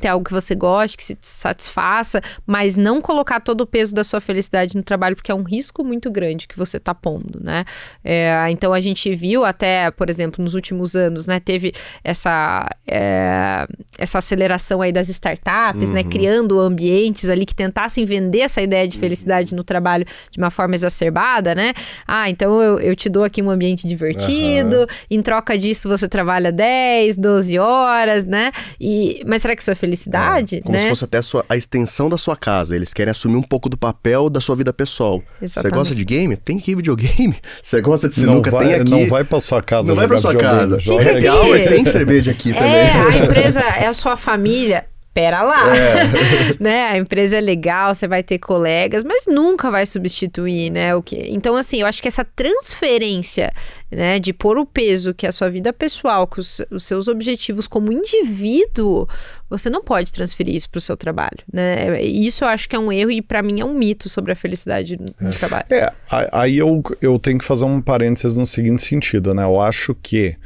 ter algo que você goste, que se satisfaça, mas não colocar todo o peso da sua felicidade no trabalho, porque é um risco muito grande que você está pondo, né? É, então a gente viu até, por exemplo, nos últimos anos, né, teve essa, é, essa aceleração aí das startups, né, uhum. né, criando ambientes ali que tentassem vender essa ideia de felicidade uhum. no trabalho de uma forma exacerbada, né? Ah, então eu, eu te dou aqui um ambiente divertido, uhum. em troca disso você trabalha 10, 12 horas, né? E, mas será que isso é felicidade. É, como né? se fosse até a, sua, a, extensão da sua casa. Eles querem assumir um pouco do papel da sua vida pessoal. Você gosta de game? Tem que ir videogame. Você gosta de sinuca? Não tem aqui. Não vai pra sua casa. Não vai pra sua videogame. casa. Joga é legal, tem cerveja aqui é, também. É, a empresa é a sua família pera lá, é. né? A empresa é legal, você vai ter colegas, mas nunca vai substituir, né? O que... Então, assim, eu acho que essa transferência, né, de pôr o peso que a sua vida pessoal, que os, os seus objetivos como indivíduo, você não pode transferir isso para o seu trabalho, né? Isso eu acho que é um erro e para mim é um mito sobre a felicidade no é. trabalho. É, aí eu, eu tenho que fazer um parênteses no seguinte sentido, né? Eu acho que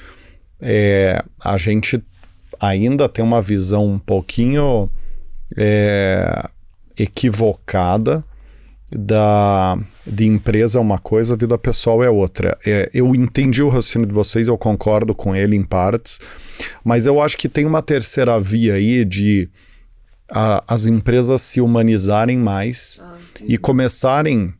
é, a gente ainda tem uma visão um pouquinho é, equivocada da de empresa é uma coisa, vida pessoal é outra. É, eu entendi o raciocínio de vocês, eu concordo com ele em partes, mas eu acho que tem uma terceira via aí de a, as empresas se humanizarem mais ah, e começarem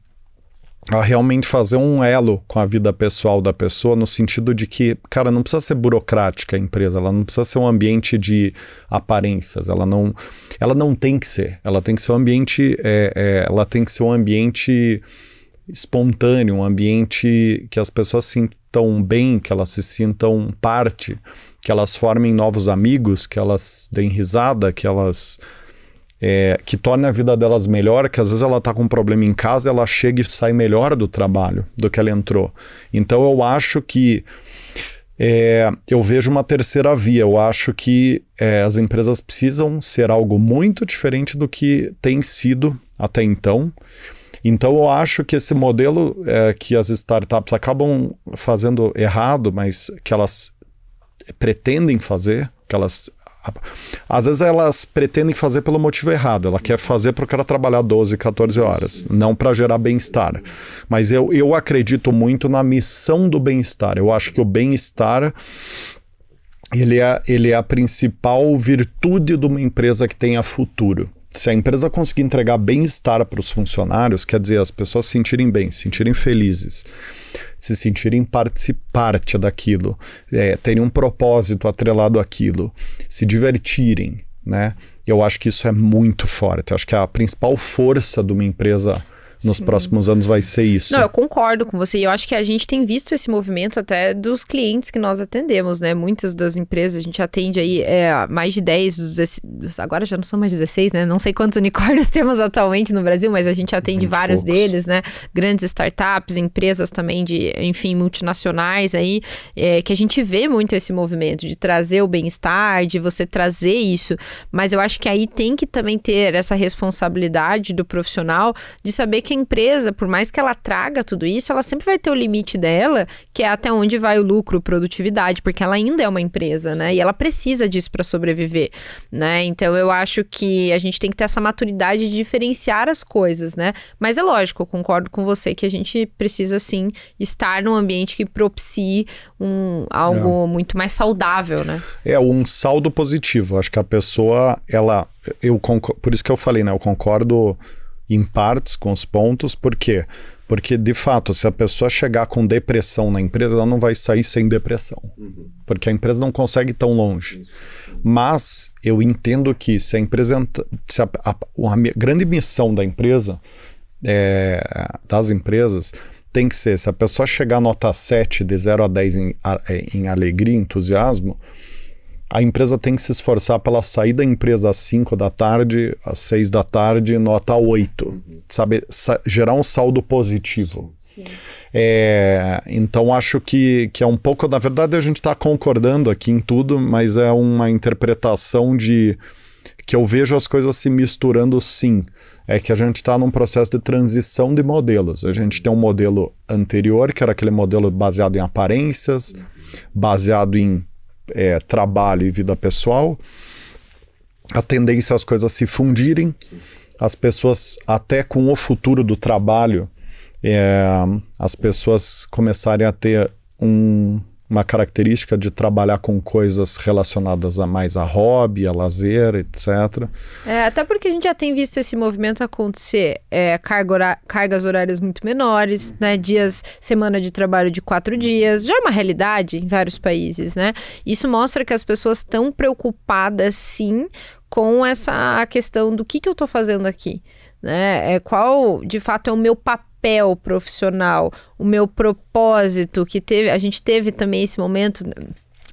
a realmente fazer um elo com a vida pessoal da pessoa, no sentido de que, cara, não precisa ser burocrática a empresa, ela não precisa ser um ambiente de aparências, ela não, ela não tem que ser, ela tem que ser um ambiente, é, é, ela tem que ser um ambiente espontâneo, um ambiente que as pessoas se sintam bem, que elas se sintam parte, que elas formem novos amigos, que elas deem risada, que elas é, que torne a vida delas melhor, que às vezes ela está com um problema em casa, ela chega e sai melhor do trabalho do que ela entrou. Então eu acho que é, eu vejo uma terceira via. Eu acho que é, as empresas precisam ser algo muito diferente do que tem sido até então. Então eu acho que esse modelo é, que as startups acabam fazendo errado, mas que elas pretendem fazer, que elas às vezes elas pretendem fazer pelo motivo errado, ela quer fazer para o cara trabalhar 12, 14 horas, não para gerar bem-estar. Mas eu, eu acredito muito na missão do bem-estar. Eu acho que o bem-estar ele é, ele é a principal virtude de uma empresa que tenha futuro. Se a empresa conseguir entregar bem-estar para os funcionários, quer dizer, as pessoas se sentirem bem, se sentirem felizes, se sentirem parte, parte daquilo, é, terem um propósito atrelado àquilo, se divertirem, né? Eu acho que isso é muito forte. Eu acho que é a principal força de uma empresa nos Sim. próximos anos vai ser isso. Não, eu concordo com você. E eu acho que a gente tem visto esse movimento até dos clientes que nós atendemos, né? Muitas das empresas, a gente atende aí é, mais de 10, 16, agora já não são mais 16, né? Não sei quantos unicórnios temos atualmente no Brasil, mas a gente atende vários poucos. deles, né? Grandes startups, empresas também de, enfim, multinacionais aí, é, que a gente vê muito esse movimento de trazer o bem-estar, de você trazer isso. Mas eu acho que aí tem que também ter essa responsabilidade do profissional de saber que que a empresa, por mais que ela traga tudo isso, ela sempre vai ter o limite dela, que é até onde vai o lucro, produtividade, porque ela ainda é uma empresa, né? E ela precisa disso para sobreviver, né? Então eu acho que a gente tem que ter essa maturidade de diferenciar as coisas, né? Mas é lógico, eu concordo com você que a gente precisa sim estar num ambiente que propicie um algo é. muito mais saudável, né? É um saldo positivo. Acho que a pessoa, ela, eu por isso que eu falei, né? Eu concordo em partes com os pontos, por quê? Porque, de fato, se a pessoa chegar com depressão na empresa, ela não vai sair sem depressão. Uhum. Porque a empresa não consegue ir tão longe. Mas eu entendo que se a empresa. Se a, a, a grande missão da empresa, é, das empresas, tem que ser: se a pessoa chegar nota 7 de 0 a 10 em, a, é, em alegria, entusiasmo, a empresa tem que se esforçar para sair da empresa às 5 da tarde, às 6 da tarde, nota 8. Uhum. Sabe, sa gerar um saldo positivo. Sim. É, então acho que, que é um pouco, na verdade a gente está concordando aqui em tudo, mas é uma interpretação de que eu vejo as coisas se misturando sim. É que a gente está num processo de transição de modelos. A gente tem um modelo anterior, que era aquele modelo baseado em aparências, uhum. baseado em é, trabalho e vida pessoal, a tendência é as coisas se fundirem, as pessoas, até com o futuro do trabalho, é, as pessoas começarem a ter um, uma característica de trabalhar com coisas relacionadas a mais a hobby, a lazer, etc. É, até porque a gente já tem visto esse movimento acontecer, é, carga, cargas horárias muito menores, né, dias, semana de trabalho de quatro dias, já é uma realidade em vários países, né? Isso mostra que as pessoas estão preocupadas, sim, com essa questão do que, que eu estou fazendo aqui, né? É, qual, de fato, é o meu papel papel profissional, o meu propósito, que teve, a gente teve também esse momento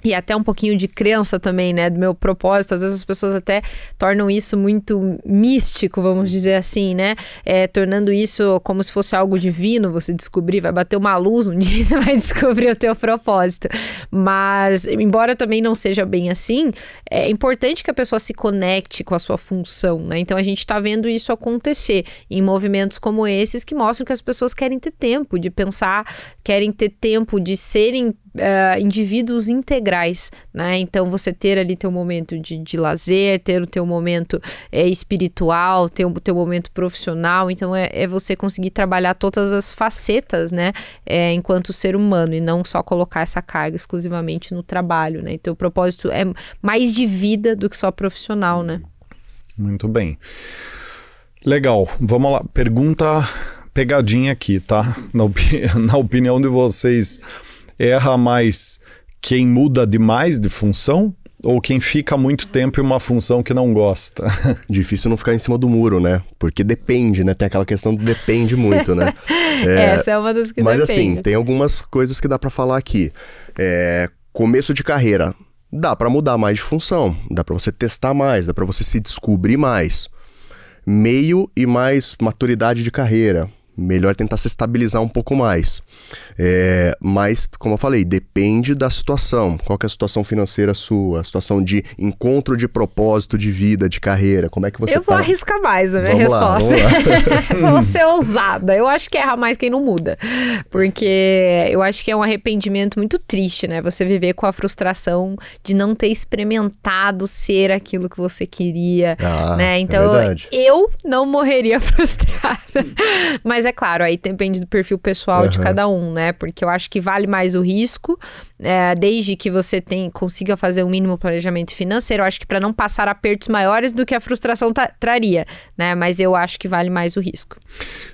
e até um pouquinho de crença também, né, do meu propósito. Às vezes as pessoas até tornam isso muito místico, vamos dizer assim, né? É, tornando isso como se fosse algo divino, você descobrir, vai bater uma luz um dia, você vai descobrir o teu propósito. Mas, embora também não seja bem assim, é importante que a pessoa se conecte com a sua função, né? Então a gente está vendo isso acontecer em movimentos como esses que mostram que as pessoas querem ter tempo de pensar, querem ter tempo de serem uh, indivíduos integrais, né? Então você ter ali teu momento de, de lazer, ter o teu momento é, espiritual, ter o teu momento profissional, então é, é, você conseguir trabalhar todas as facetas, né? É, enquanto ser humano e não só colocar essa carga exclusivamente no trabalho, né? Então o propósito é mais de vida do que só profissional, né? Muito bem. Legal, vamos lá. Pergunta pegadinha aqui, tá? Na, opini na opinião de vocês, erra mais quem muda demais de função ou quem fica muito tempo em uma função que não gosta. Difícil não ficar em cima do muro, né? Porque depende, né? Tem aquela questão do depende muito, né? É, Essa é uma das que Mas assim, depende. assim, tem algumas coisas que dá para falar aqui. É, começo de carreira. Dá para mudar mais de função, dá para você testar mais, dá para você se descobrir mais. Meio e mais maturidade de carreira. Melhor tentar se estabilizar um pouco mais. É, mas, como eu falei, depende da situação. Qual é a situação financeira sua? A situação de encontro de propósito de vida, de carreira? Como é que você Eu vou arriscar mais a minha vamos resposta. Lá, lá. vou ser ousada. Eu acho que erra mais quem não muda. Porque eu acho que é um arrependimento muito triste, né? Você viver com a frustração de não ter experimentado ser aquilo que você queria, ah, é né? Então, é eu não morreria frustrada. Mas é claro, aí depende do perfil pessoal uhum. de cada um, né? né? Porque eu acho que vale mais o risco, é, desde que você tem, consiga fazer um mínimo planejamento financeiro. Eu acho que para não passar apertos maiores do que a frustração traria, né? Mas eu acho que vale mais o risco.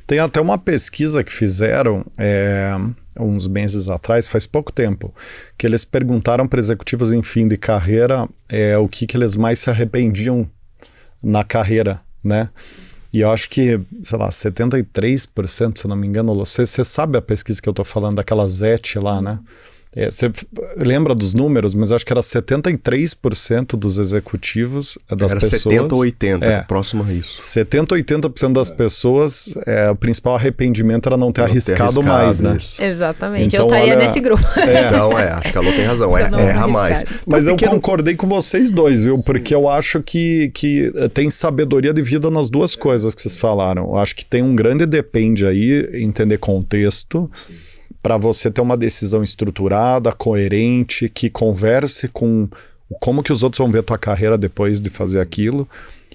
Tem até uma pesquisa que fizeram. É uns meses atrás, faz pouco tempo, que eles perguntaram para executivos em fim de carreira é, o que, que eles mais se arrependiam na carreira, né? E eu acho que, sei lá, 73%, se não me engano, você, sabe a pesquisa que eu estou falando, daquela ZET lá, né? É, você lembra dos números, mas acho que era 73% dos executivos eh, das era pessoas. 70 ou 80, é, próximo a isso. 70 ou 80% das é. pessoas, é, o principal arrependimento era não ter, não arriscado, ter arriscado, mais, né? Exatamente. Então, eu estaria olha... nesse grupo. É. Então, é, acho que a Lu tem razão. É, erra mais. Mas eu pequeno... concordei com vocês dois, viu? Porque eu acho que, que eh, tem sabedoria de vida nas duas coisas que vocês falaram. Eu acho que tem um grande depende aí, entender contexto. Sim para você ter uma decisão estruturada, coerente, que converse com como que os outros vão ver a tua carreira depois de fazer aquilo.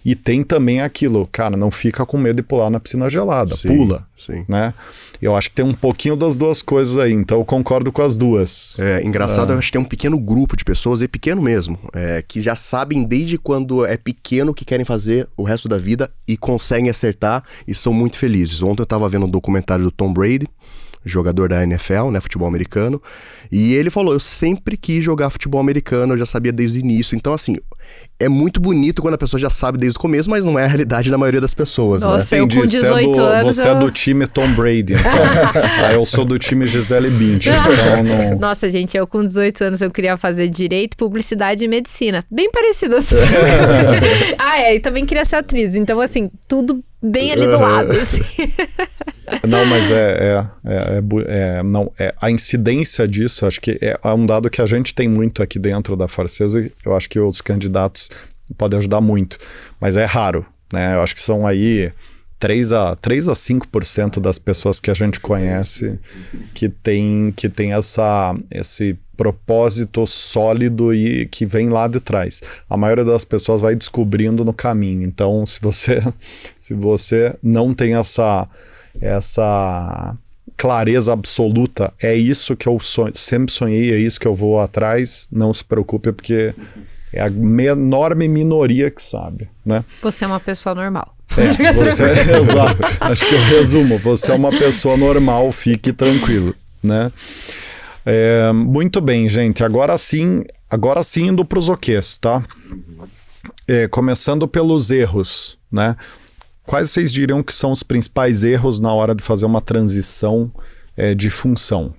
E tem também aquilo, cara, não fica com medo de pular na piscina gelada, sim, pula, sim. né? Eu acho que tem um pouquinho das duas coisas aí, então eu concordo com as duas. É, engraçado, ah. eu acho que tem um pequeno grupo de pessoas, e pequeno mesmo, é, que já sabem desde quando é pequeno que querem fazer o resto da vida e conseguem acertar e são muito felizes. Ontem eu estava vendo um documentário do Tom Brady, jogador da NFL, né, futebol americano, e ele falou: Eu sempre quis jogar futebol americano, eu já sabia desde o início. Então, assim, é muito bonito quando a pessoa já sabe desde o começo, mas não é a realidade da maioria das pessoas. Né? Nossa, né? eu com 18 você é do, anos. Você é eu... é do time Tom Brady, então. eu sou do time Gisele Bint então não... Nossa, gente, eu com 18 anos eu queria fazer direito, publicidade e medicina. Bem parecido assim. ah, é, e também queria ser atriz. Então, assim, tudo bem ali do lado. Assim. Não, mas é, é, é, é, é não, é a incidência disso isso. Acho que é, é um dado que a gente tem muito aqui dentro da Farceso e eu acho que os candidatos podem ajudar muito, mas é raro. Né? Eu acho que são aí 3 a, 3 a 5% das pessoas que a gente conhece que tem, que tem essa, esse propósito sólido e que vem lá de trás. A maioria das pessoas vai descobrindo no caminho. Então, se você, se você não tem essa, essa clareza absoluta. É isso que eu sonho, sempre sonhei, é isso que eu vou atrás. Não se preocupe, porque é a enorme minoria que sabe, né? Você é uma pessoa normal. É, você, é, exato. Acho que eu resumo. Você é uma pessoa normal, fique tranquilo, né? É, muito bem, gente. Agora sim, agora sim indo para os oques, tá? É, começando pelos erros, né? Quais vocês diriam que são os principais erros na hora de fazer uma transição é, de função?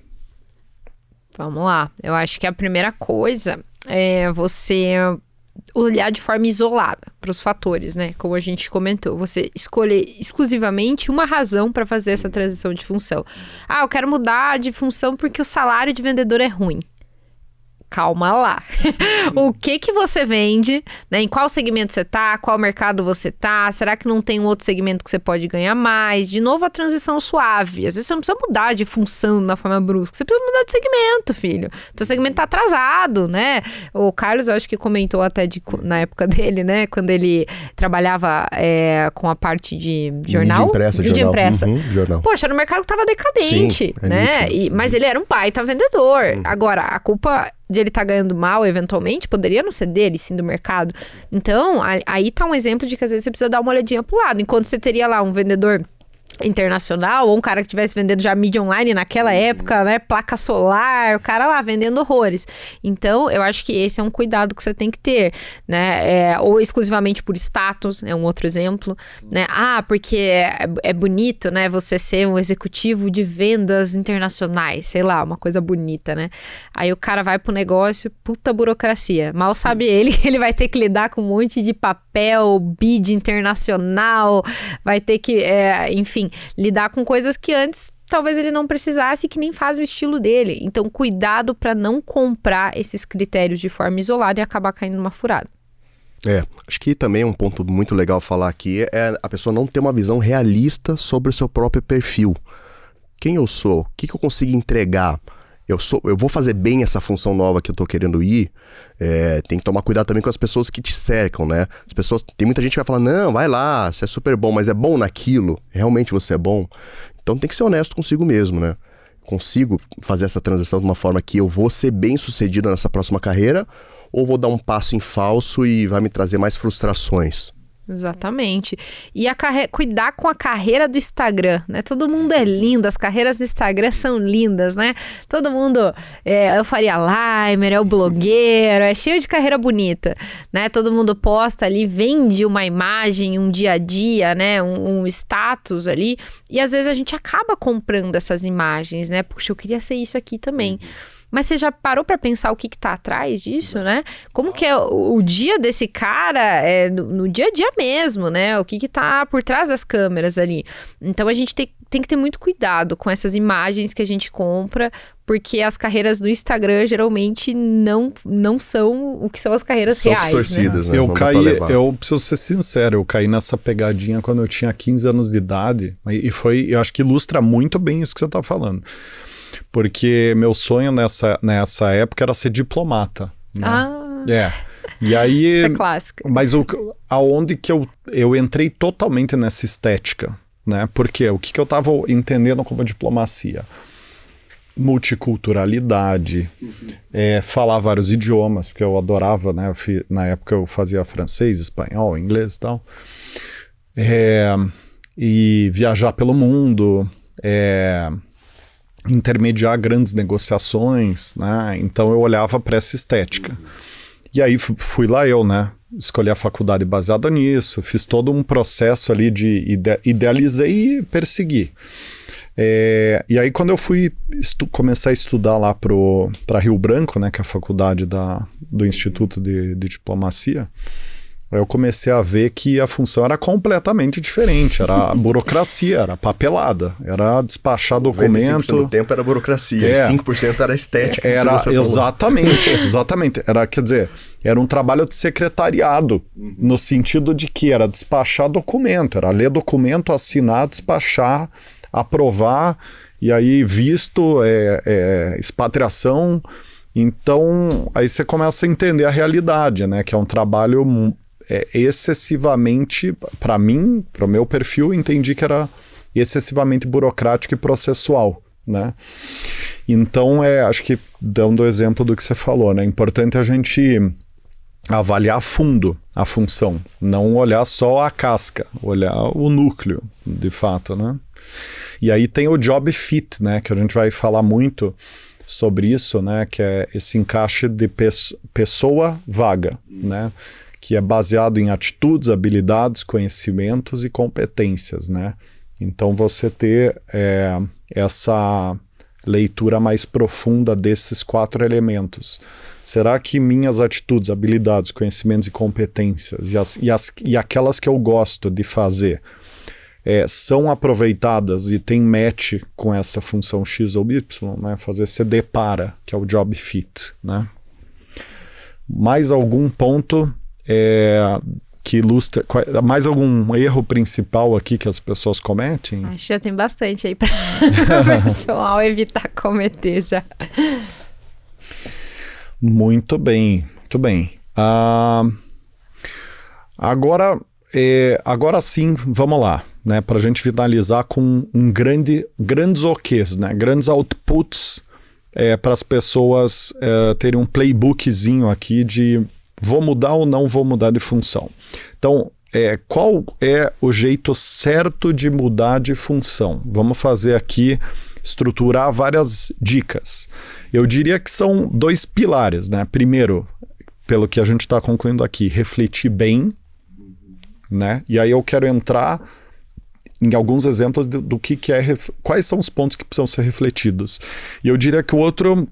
Vamos lá. Eu acho que a primeira coisa é você olhar de forma isolada para os fatores, né? Como a gente comentou, você escolher exclusivamente uma razão para fazer essa transição de função. Ah, eu quero mudar de função porque o salário de vendedor é ruim calma lá. o que que você vende, né? Em qual segmento você tá, qual mercado você tá? Será que não tem um outro segmento que você pode ganhar mais? De novo a transição suave. Às vezes você não precisa mudar de função na forma brusca, você precisa mudar de segmento, filho. Seu segmento tá atrasado, né? O Carlos, eu acho que comentou até de, na época dele, né? Quando ele trabalhava é, com a parte de jornal. De impressa, mídia jornal. Impressa. Uhum, jornal. Poxa, era um mercado que tava decadente, Sim, é né? E, mas ele era um baita vendedor. Uhum. Agora, a culpa de ele estar tá ganhando mal, eventualmente, poderia não ser dele, sim do mercado. Então, aí tá um exemplo de que às vezes você precisa dar uma olhadinha pro lado. Enquanto você teria lá um vendedor internacional, ou um cara que estivesse vendendo já mídia online naquela uhum. época, né? Placa solar, o cara lá vendendo horrores. Então, eu acho que esse é um cuidado que você tem que ter, né? É, ou exclusivamente por status, é um outro exemplo, né? Ah, porque é, é, bonito, né? Você ser um executivo de vendas internacionais, sei lá, uma coisa bonita, né? Aí o cara vai pro negócio, puta burocracia. Mal sabe uhum. ele que ele vai ter que lidar com um monte de papel, bid internacional, vai ter que, é, enfim, lidar com coisas que antes talvez ele não precisasse que nem faz o estilo dele. Então, cuidado para não comprar esses critérios de forma isolada e acabar caindo numa furada. É, acho que também é um ponto muito legal falar aqui é a pessoa não ter uma visão realista sobre o seu próprio perfil. Quem eu sou? O que, que eu consigo entregar? eu, sou, eu vou fazer bem essa função nova que eu tô querendo ir, é, tem que tomar cuidado também com as pessoas que te cercam, né? As pessoas, tem muita gente que vai falar, não, vai lá, você é super bom, mas é bom naquilo, realmente você é bom. Então tem que ser honesto consigo mesmo, né? Consigo fazer essa transição de uma forma que eu vou ser bem sucedido nessa próxima carreira, ou vou dar um passo em falso e vai me trazer mais frustrações? Exatamente. E a carre... cuidar com a carreira do Instagram, né? Todo mundo é lindo, as carreiras do Instagram são lindas, né? Todo mundo é, eu Faria Limer, é o blogueiro, é cheio de carreira bonita, né? Todo mundo posta ali, vende uma imagem, um dia a dia, né? Um, um status ali. E às vezes a gente acaba comprando essas imagens, né? Puxa, eu queria ser isso aqui também. Uhum. Mas você já parou para pensar o que, está atrás disso, né? Como que é o, o, dia desse cara é, no, no, dia a dia mesmo, né? O que, está por trás das câmeras ali. Então a gente tem, tem que ter muito cuidado com essas imagens que a gente compra, porque as carreiras do Instagram geralmente não, não são o que são as carreiras são reais. Né? Distorcidas, né? né? Eu Vamos caí, eu preciso ser sincero, eu caí nessa pegadinha quando eu tinha 15 anos de idade, e foi, eu acho que ilustra muito bem isso que você está falando porque meu sonho nessa, nessa época era ser diplomata. Né? Ah. É. E aí. Isso é clássico. Mas o, aonde que eu, eu entrei totalmente nessa estética, né? Porque o que, que eu estava entendendo como diplomacia? multiculturalidade, uhum. é, falar vários idiomas, porque eu adorava, né? Eu fi, na época eu fazia francês, espanhol, inglês e tal. É, e viajar pelo mundo, é, intermediar grandes negociações, né? Então eu olhava para essa estética. E aí fui lá eu, né? Escolhi a faculdade baseada nisso, fiz todo um processo ali de ide idealizei e persegui. É, e aí quando eu fui começar a estudar lá para Rio Branco, né, que é a faculdade da, do Instituto de, de Diplomacia, eu comecei a ver que a função era completamente diferente. Era burocracia, era papelada, era despachar documento. 95% do tempo era burocracia, é, 5% era estética. Era, exatamente, exatamente. Era, quer dizer, era um trabalho de secretariado, uhum. no sentido de que era despachar documento, era ler documento, assinar, despachar, aprovar, e aí visto, é, é expatriação. Então, aí você começa a entender a realidade, né? Que é um trabalho é, excessivamente, para mim, para o meu perfil, entendi que era excessivamente burocrático e processual, né? Então, é, acho que dando o exemplo do que você falou, né? É importante a gente avaliar a fundo a função, não olhar só a casca, olhar o núcleo, de fato, né? E aí tem o job fit, né? Que a gente vai falar muito sobre isso, né? Que é esse encaixe de pe pessoa vaga, né? que é baseado em atitudes, habilidades, conhecimentos e competências, né? Então você ter é, essa leitura mais profunda desses quatro elementos. Será que minhas atitudes, habilidades, conhecimentos e competências e, as, e, as, e aquelas que eu gosto de fazer é, são aproveitadas e tem match com essa função X ou Y, né? fazer CD para, que é o job fit. Né? Mais algum ponto é, que ilustra. mais algum erro principal aqui que as pessoas cometem? Acho que já tem bastante aí para o pessoal evitar cometer já. Muito bem, muito bem. Ah, agora, é, agora sim, vamos lá, né? Para a gente finalizar com um grande, grandes OQs, né? Grandes outputs é, para as pessoas é, terem um playbookzinho aqui de Vou mudar ou não vou mudar de função? Então, é, qual é o jeito certo de mudar de função? Vamos fazer aqui estruturar várias dicas. Eu diria que são dois pilares, né? Primeiro, pelo que a gente está concluindo aqui, refletir bem, né? E aí eu quero entrar em alguns exemplos do, do que, que é, quais são os pontos que precisam ser refletidos. E eu diria que o outro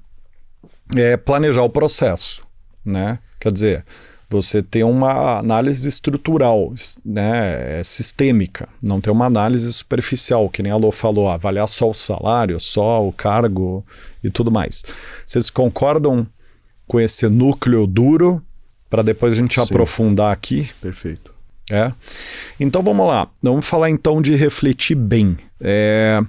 é planejar o processo, né? Quer dizer, você tem uma análise estrutural, né, é, sistêmica, não tem uma análise superficial, que nem a Lô falou, avaliar só o salário, só o cargo e tudo mais. Vocês concordam com esse núcleo duro para depois a gente Sim. aprofundar aqui? Perfeito. É. Então vamos lá, vamos falar então de refletir bem. É...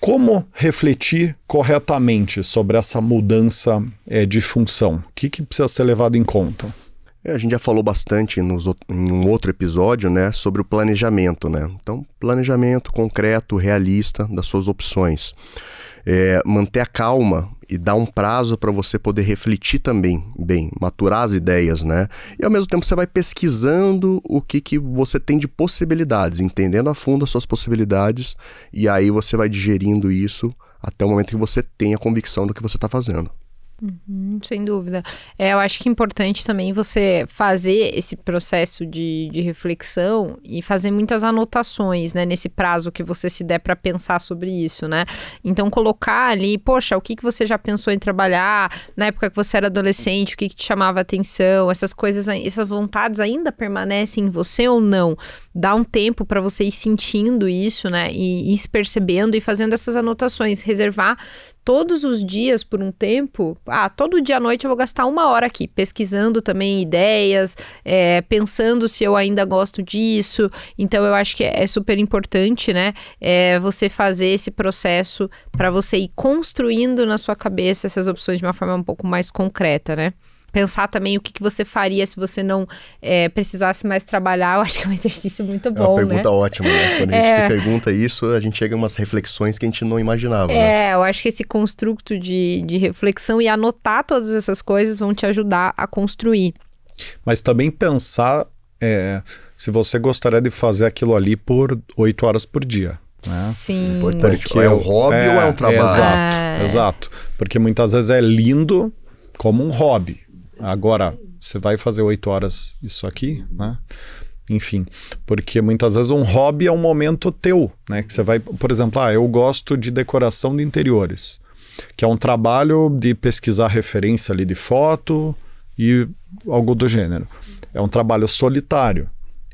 Como refletir corretamente sobre essa mudança é, de função? O que, que precisa ser levado em conta? É, a gente já falou bastante nos, em um outro episódio né, sobre o planejamento. Né? Então, planejamento concreto, realista das suas opções. É, manter a calma e dá um prazo para você poder refletir também bem, maturar as ideias, né? E ao mesmo tempo você vai pesquisando o que, que você tem de possibilidades, entendendo a fundo as suas possibilidades, e aí você vai digerindo isso até o momento que você tenha convicção do que você está fazendo. Uhum, sem dúvida. É, eu acho que é importante também você fazer esse processo de, de reflexão e fazer muitas anotações, né? Nesse prazo que você se der para pensar sobre isso, né? Então, colocar ali, poxa, o que, que você já pensou em trabalhar na época que você era adolescente, o que, que te chamava atenção, essas coisas, essas vontades ainda permanecem em você ou não? Dá um tempo para você ir sentindo isso, né? E ir se percebendo e fazendo essas anotações. Reservar todos os dias por um tempo ah, todo dia à noite eu vou gastar uma hora aqui pesquisando também ideias, é, pensando se eu ainda gosto disso. Então eu acho que é, é super importante, né? É, você fazer esse processo para você ir construindo na sua cabeça essas opções de uma forma um pouco mais concreta, né? pensar também o que, que você faria se você não é, precisasse mais trabalhar, eu acho que é um exercício muito bom. É uma né? pergunta né? ótima, né? Quando a gente é. se pergunta isso, a gente chega a umas reflexões que a gente não imaginava. Né? É, né? eu acho que esse construto de, de reflexão e anotar todas essas coisas vão te ajudar a construir. Mas também pensar é, se você gostaria de fazer aquilo ali por oito horas por dia. Né? Sim. É importante. Porque é um hobby é, ou é um trabalho? exato, exato. Porque muitas vezes é lindo como um hobby, agora você vai fazer oito horas isso aqui, né? Enfim, porque muitas vezes um hobby é um momento teu, né? Que você vai, por exemplo, ah, eu gosto de decoração de interiores, que é um trabalho de pesquisar referência ali de foto e algo do gênero. É um trabalho solitário.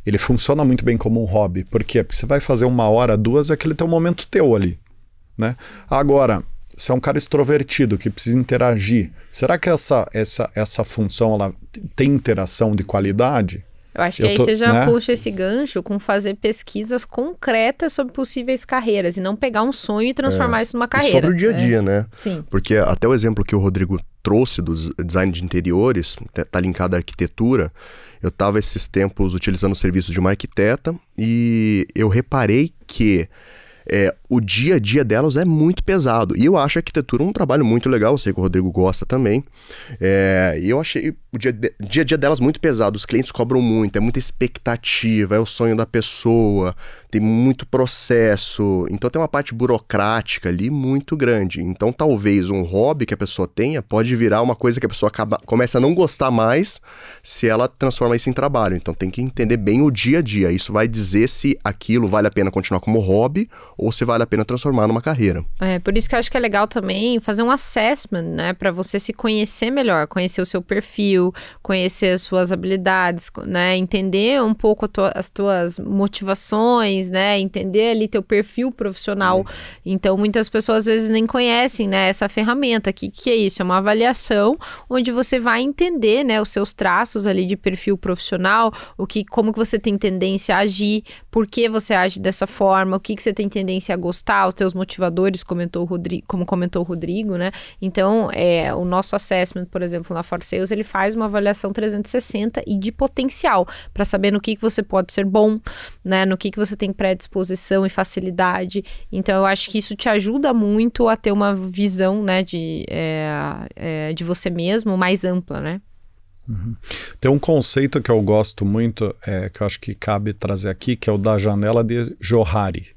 Ele funciona muito bem como um hobby, por quê? Porque você vai fazer uma hora, duas, é aquele teu momento teu ali, né? Agora, você é um cara extrovertido que precisa interagir. Será que essa, essa, essa função ela tem interação de qualidade? Eu acho que Eu aí você já né? puxa esse gancho com fazer pesquisas concretas sobre possíveis carreiras e não pegar um sonho e transformar é. isso numa carreira. sobre o dia a é. dia, é. né? Sim. Porque até o exemplo que o Rodrigo trouxe do design de interiores, tá, tá linkado à arquitetura. Eu estava esses tempos utilizando o serviço de uma arquiteta e eu reparei que é, o dia a dia delas é muito pesado. E eu acho a arquitetura um trabalho muito legal, eu sei que o Rodrigo gosta também. É, e eu achei o dia, de, dia a dia delas muito pesado. Os clientes cobram muito, é muita expectativa, é o sonho da pessoa, tem muito processo. Então tem uma parte burocrática ali muito grande. Então talvez um hobby que a pessoa tenha pode virar uma coisa que a pessoa acaba, começa a não gostar mais se ela transforma isso em trabalho. Então tem que entender bem o dia a dia. Isso vai dizer se aquilo vale a pena continuar como hobby ou se vale vale a pena transformar numa carreira. É, por isso que eu acho que é legal também fazer um assessment, né, para você se conhecer melhor, conhecer o seu perfil, conhecer as suas habilidades, né, entender um pouco tua, as tuas motivações, né, entender ali teu perfil profissional. É. Então, muitas pessoas às vezes nem conhecem, né, essa ferramenta. aqui, que é isso? É uma avaliação onde você vai entender, né, os seus traços ali de perfil profissional, o que como que você tem tendência a agir, por que você age dessa forma, o que que você tem tendência a gostar, os teus motivadores, comentou Rodrigo, como comentou o Rodrigo, né? Então, é, o nosso assessment, por exemplo, na force Sales, ele faz uma avaliação 360 e de potencial, para saber no que, que você pode ser bom, né? No que, que você tem predisposição e facilidade. Então, eu acho que isso te ajuda muito a ter uma visão, né, de, é, é, de você mesmo mais ampla, né? Uhum. Tem um conceito que eu gosto muito, é, que eu acho que cabe trazer aqui, que é o da janela de Johari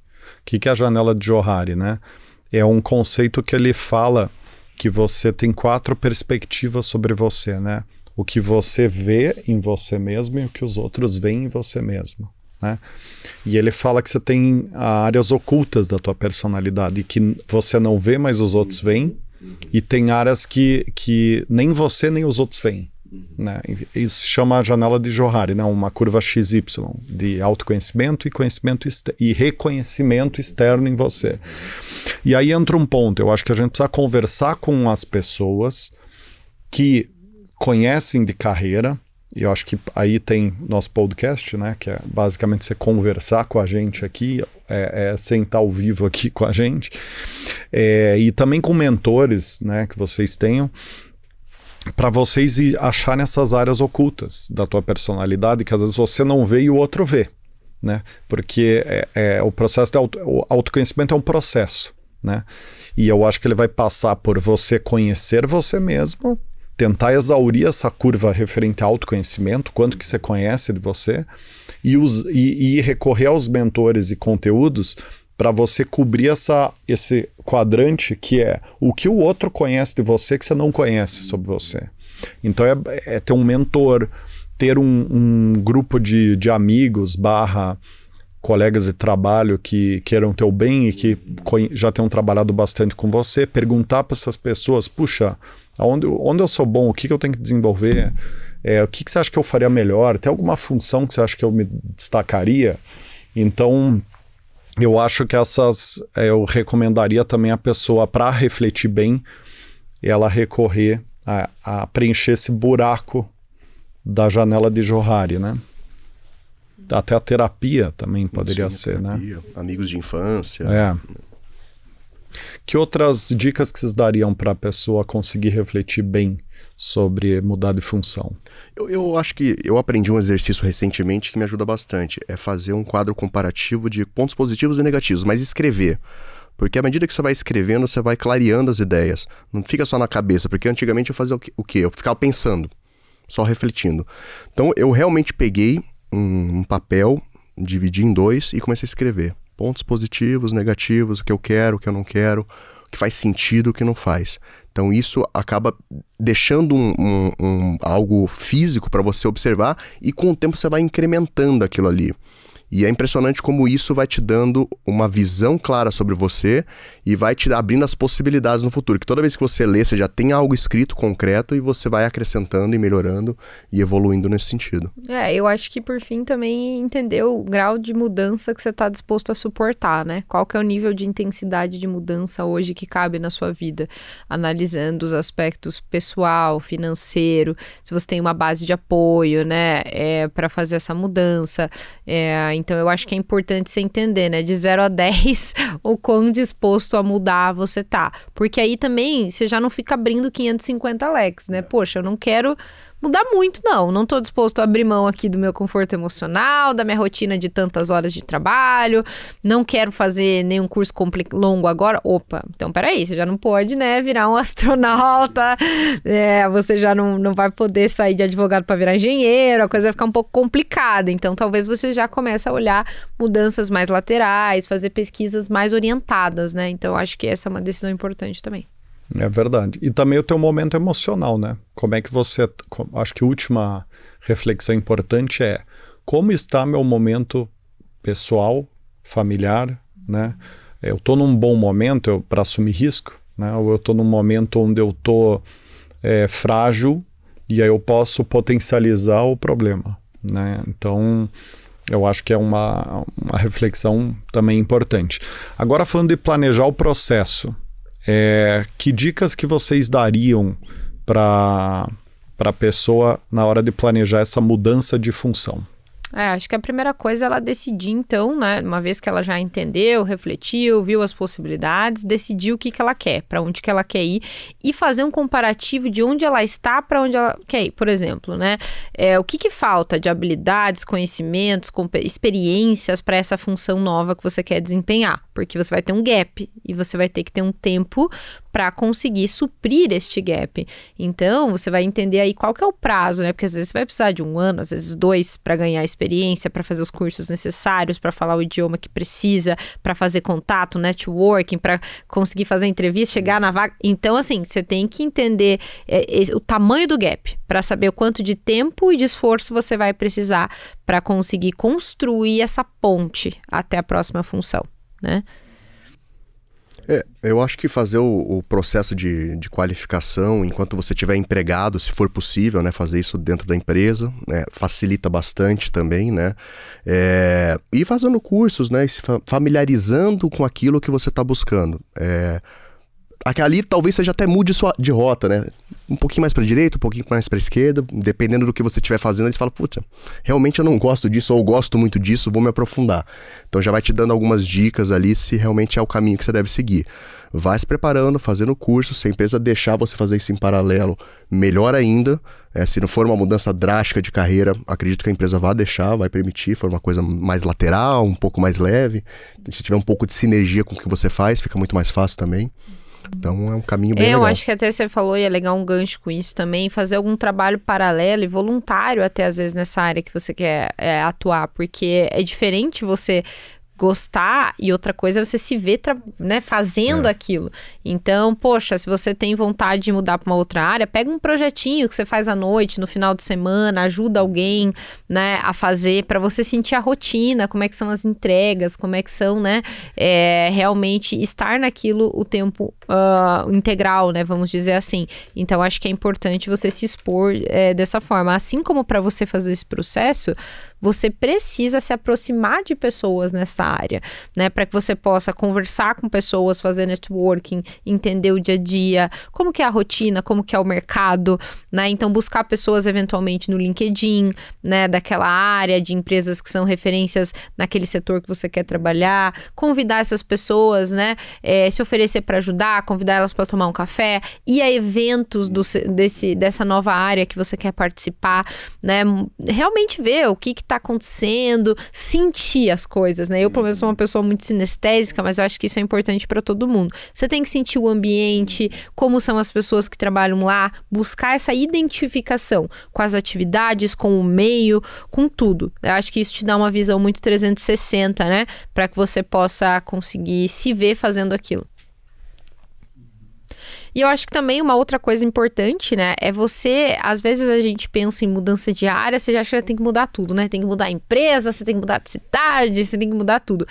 que, que é a janela de Johari, né? É um conceito que ele fala que você tem quatro perspectivas sobre você, né? O que você vê em você mesmo e o que os outros veem em você mesmo. Né? E ele fala que você tem ah, áreas ocultas da tua personalidade que você não vê, mas os outros veem, e tem áreas que, que nem você nem os outros veem. Uhum. Né? Isso se chama a janela de Johari, né? uma curva XY de autoconhecimento e conhecimento e reconhecimento externo em você. E aí entra um ponto, eu acho que a gente precisa conversar com as pessoas que conhecem de carreira, e eu acho que aí tem nosso podcast, né? Que é basicamente você conversar com a gente aqui, é, é sentar ao vivo aqui com a gente, é, e também com mentores né, que vocês tenham para vocês acharem essas áreas ocultas da tua personalidade que às vezes você não vê e o outro vê, né? Porque é, é o processo de auto, o autoconhecimento é um processo, né? E eu acho que ele vai passar por você conhecer você mesmo, tentar exaurir essa curva referente ao autoconhecimento, quanto que você conhece de você, e, ir e, e recorrer aos mentores e conteúdos para você cobrir essa, esse quadrante que é o que o outro conhece de você que você não conhece sobre você. Então é, é ter um mentor, ter um, um grupo de, de amigos barra colegas de trabalho que queiram teu bem e que já tenham trabalhado bastante com você, perguntar para essas pessoas, puxa, aonde, onde eu sou bom, o que, que eu tenho que desenvolver, é, o que, que você acha que eu faria melhor, tem alguma função que você acha que eu me destacaria? Então, eu acho que essas eu recomendaria também a pessoa para refletir bem ela recorrer a, a, preencher esse buraco da janela de Johari, né? Até a terapia também poderia Sim, ser, né? terapia, né? Amigos de infância. É. Que outras dicas que vocês dariam para a pessoa conseguir refletir bem sobre mudar de função? Eu, eu, acho que eu aprendi um exercício recentemente que me ajuda bastante. É fazer um quadro comparativo de pontos positivos e negativos, mas escrever. Porque à medida que você vai escrevendo, você vai clareando as ideias. Não fica só na cabeça, porque antigamente eu fazia o quê? Eu ficava pensando, só refletindo. Então eu realmente peguei um, um papel, dividi em dois e comecei a escrever. Pontos positivos, negativos, o que eu quero, o que eu não quero que faz sentido, o que não faz. Então isso acaba deixando um, um, um algo físico para você observar e com o tempo você vai incrementando aquilo ali. E é impressionante como isso vai te dando uma visão clara sobre você e vai te abrindo as possibilidades no futuro. Que toda vez que você lê, você já tem algo escrito concreto e você vai acrescentando e melhorando e evoluindo nesse sentido. É, eu acho que por fim também entender o grau de mudança que você está disposto a suportar, né? Qual que é o nível de intensidade de mudança hoje que cabe na sua vida, analisando os aspectos pessoal, financeiro, se você tem uma base de apoio, né, é, para fazer essa mudança, é, então eu acho que é importante você entender, né? De 0 a 10, o quão disposto a mudar você tá. Porque aí também você já não fica abrindo 550 leques, né? É. Poxa, eu não quero mudar muito, não. Não estou disposto a abrir mão aqui do meu conforto emocional, da minha rotina de tantas horas de trabalho. Não quero fazer nenhum curso longo agora. Opa, então peraí, você já não pode, né, virar um astronauta. É, você já não, não vai poder sair de advogado para virar engenheiro. A coisa vai ficar um pouco complicada. Então talvez você já comece a olhar mudanças mais laterais, fazer pesquisas mais orientadas, né? Então acho que essa é uma decisão importante também. É verdade. E também o teu momento emocional, né? Como é que você. Acho que a última reflexão importante é como está meu momento pessoal, familiar, né? Eu estou num bom momento para assumir risco, né? Ou eu estou num momento onde eu estou é, frágil e aí eu posso potencializar o problema, né? Então eu acho que é uma, uma reflexão também importante. Agora falando de planejar o processo, é, que dicas que vocês dariam para a pessoa na hora de planejar essa mudança de função? É, acho que a primeira coisa é ela decidir, então, né? Uma vez que ela já entendeu, refletiu, viu as possibilidades, decidir o que, que ela quer, para onde que ela quer ir e fazer um comparativo de onde ela está para onde ela quer ir, por exemplo, né? É, o que, que falta de habilidades, conhecimentos, experiências para essa função nova que você quer desempenhar? Porque você vai ter um gap e você vai ter que ter um tempo para conseguir suprir este gap. Então, você vai entender aí qual que é o prazo, né? Porque às vezes você vai precisar de um ano, às vezes dois, para ganhar experiência, para fazer os cursos necessários, para falar o idioma que precisa, para fazer contato, networking, para conseguir fazer entrevista, chegar na vaga. Então, assim, você tem que entender é, é, o tamanho do gap para saber o quanto de tempo e de esforço você vai precisar para conseguir construir essa ponte até a próxima função, né? É, eu acho que fazer o, o processo de, de, qualificação enquanto você estiver empregado, se for possível, né, fazer isso dentro da empresa, né, facilita bastante também, né, é, e fazendo cursos, né, e se familiarizando com aquilo que você está buscando. É, ali talvez você já até mude sua de rota, né? Um pouquinho mais para direita, um pouquinho mais para esquerda, dependendo do que você estiver fazendo, aí você fala, puta, realmente eu não gosto disso ou gosto muito disso, vou me aprofundar. Então já vai te dando algumas dicas ali se realmente é o caminho que você deve seguir. Vai se preparando, fazendo o curso, se a empresa deixar você fazer isso em paralelo, melhor ainda. É, se não for uma mudança drástica de carreira, acredito que a empresa vai deixar, vai permitir, for uma coisa mais lateral, um pouco mais leve. Se tiver um pouco de sinergia com o que você faz, fica muito mais fácil também. Então é um caminho bem é, legal. Eu acho que até você falou, e é legal um gancho com isso também, fazer algum trabalho paralelo e voluntário até às vezes nessa área que você quer é, atuar, porque é diferente você gostar e outra coisa é você se ver né, fazendo é. aquilo. Então, poxa, se você tem vontade de mudar para uma outra área, pega um projetinho que você faz à noite, no final de semana, ajuda alguém, né, a fazer para você sentir a rotina, como é que são as entregas, como é que são, né, é, realmente estar naquilo o tempo uh, integral, né, vamos dizer assim. Então, acho que é importante você se expor é, dessa forma, assim como para você fazer esse processo você precisa se aproximar de pessoas nessa área, né? Para que você possa conversar com pessoas, fazer networking, entender o dia a dia, como que é a rotina, como que é o mercado, né? Então buscar pessoas eventualmente no LinkedIn, né, daquela área de empresas que são referências naquele setor que você quer trabalhar, convidar essas pessoas, né, é, se oferecer para ajudar, convidar elas para tomar um café, ir a eventos do, desse, dessa nova área que você quer participar, né? Realmente ver o que, que está acontecendo, sentir as coisas, né? Eu, pelo menos, sou uma uhum. pessoa muito sinestésica, mas eu acho que isso é importante para todo mundo. Você tem que sentir o ambiente, uhum. como são as pessoas que trabalham lá, buscar essa identificação com as atividades, com o meio, com tudo. Eu acho que isso te dá uma visão muito 360, né? Para que você possa conseguir se ver fazendo aquilo. E eu acho que também uma outra coisa importante, né, é você, às vezes a gente pensa em mudança de área, você já acha que tem que mudar tudo, né? Tem que mudar a empresa, você tem que mudar de cidade, você tem que mudar tudo.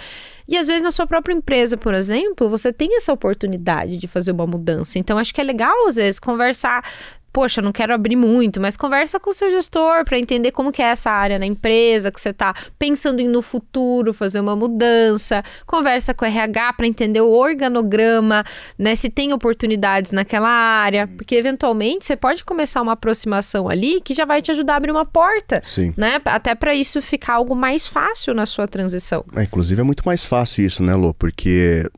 E às vezes na sua própria empresa, por exemplo, você tem essa oportunidade de fazer uma mudança. Então acho que é legal às vezes conversar poxa, não quero abrir muito, mas conversa com o seu gestor para entender como que é essa área na empresa que você está pensando em no futuro fazer uma mudança, conversa com o RH para entender o organograma, né, se tem oportunidades naquela área, uhum. porque eventualmente você pode começar uma aproximação ali que já vai te ajudar a abrir uma porta, Sim. né, até para isso ficar algo mais fácil na sua transição. É, inclusive é muito mais fácil isso, né, Lô, porque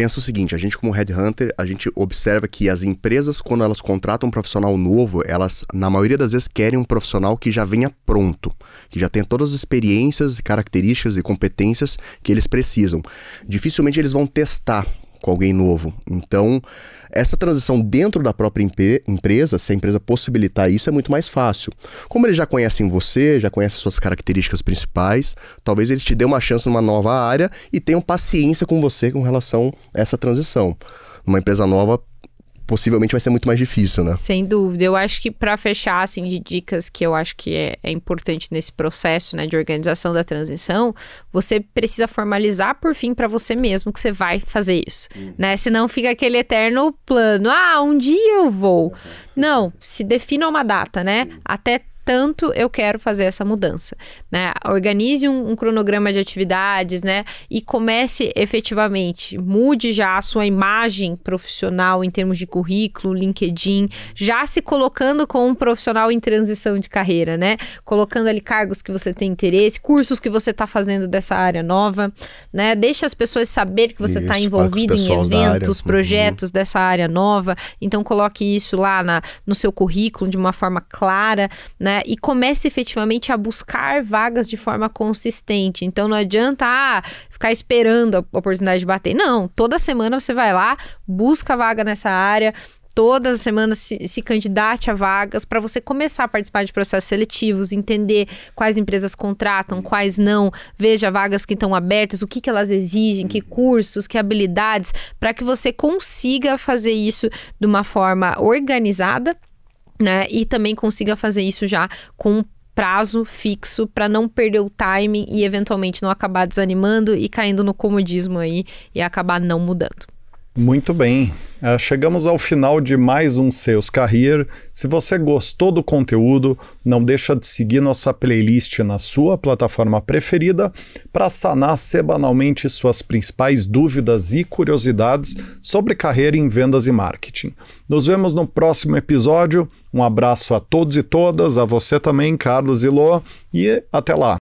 pensa o seguinte, a gente como headhunter, a gente observa que as empresas quando elas contratam um profissional novo, elas na maioria das vezes querem um profissional que já venha pronto, que já tenha todas as experiências, características e competências que eles precisam. Dificilmente eles vão testar com alguém novo. Então, essa transição dentro da própria empresa, se a empresa possibilitar isso, é muito mais fácil. Como eles já conhecem você, já conhecem suas características principais, talvez eles te dêem uma chance numa nova área e tenham paciência com você com relação a essa transição. Numa empresa nova, possivelmente vai ser muito mais difícil, né? Sem dúvida. Eu acho que para fechar, assim, de dicas que eu acho que é, é importante nesse processo, né, de organização da transição, você precisa formalizar por fim para você mesmo que você vai fazer isso, uhum. né? Senão fica aquele eterno plano, ah, um dia eu vou. Uhum. Não, se defina uma data, né? Até tanto eu quero fazer essa mudança, né? Organize um, um cronograma de atividades, né? E comece efetivamente, mude já a sua imagem profissional em termos de currículo, LinkedIn, já se colocando como um profissional em transição de carreira, né? Colocando ali cargos que você tem interesse, cursos que você está fazendo dessa área nova, né? Deixa as pessoas saber que você está envolvido em eventos, uhum. projetos uhum. dessa área nova. Então coloque isso lá na, no seu currículo de uma forma clara, né? E comece efetivamente a buscar vagas de forma consistente. Então não adianta ah, ficar esperando a oportunidade de bater. Não, toda semana você vai lá, busca vaga nessa área, todas as semanas se, se, candidate a vagas para você começar a participar de processos seletivos, entender quais empresas contratam, quais não, veja vagas que estão abertas, o que, que elas exigem, que cursos, que habilidades, para que você consiga fazer isso de uma forma organizada né? E também consiga fazer isso já com prazo fixo para não perder o timing e eventualmente não acabar desanimando e caindo no comodismo aí e acabar não mudando. Muito bem. Uh, chegamos ao final de mais um Seus Career. Se você gostou do conteúdo, não deixa de seguir nossa playlist na sua plataforma preferida para sanar semanalmente suas principais dúvidas e curiosidades sobre carreira em vendas e marketing. Nos vemos no próximo episódio. Um abraço a todos e todas, a você também, Carlos Lô, e até lá.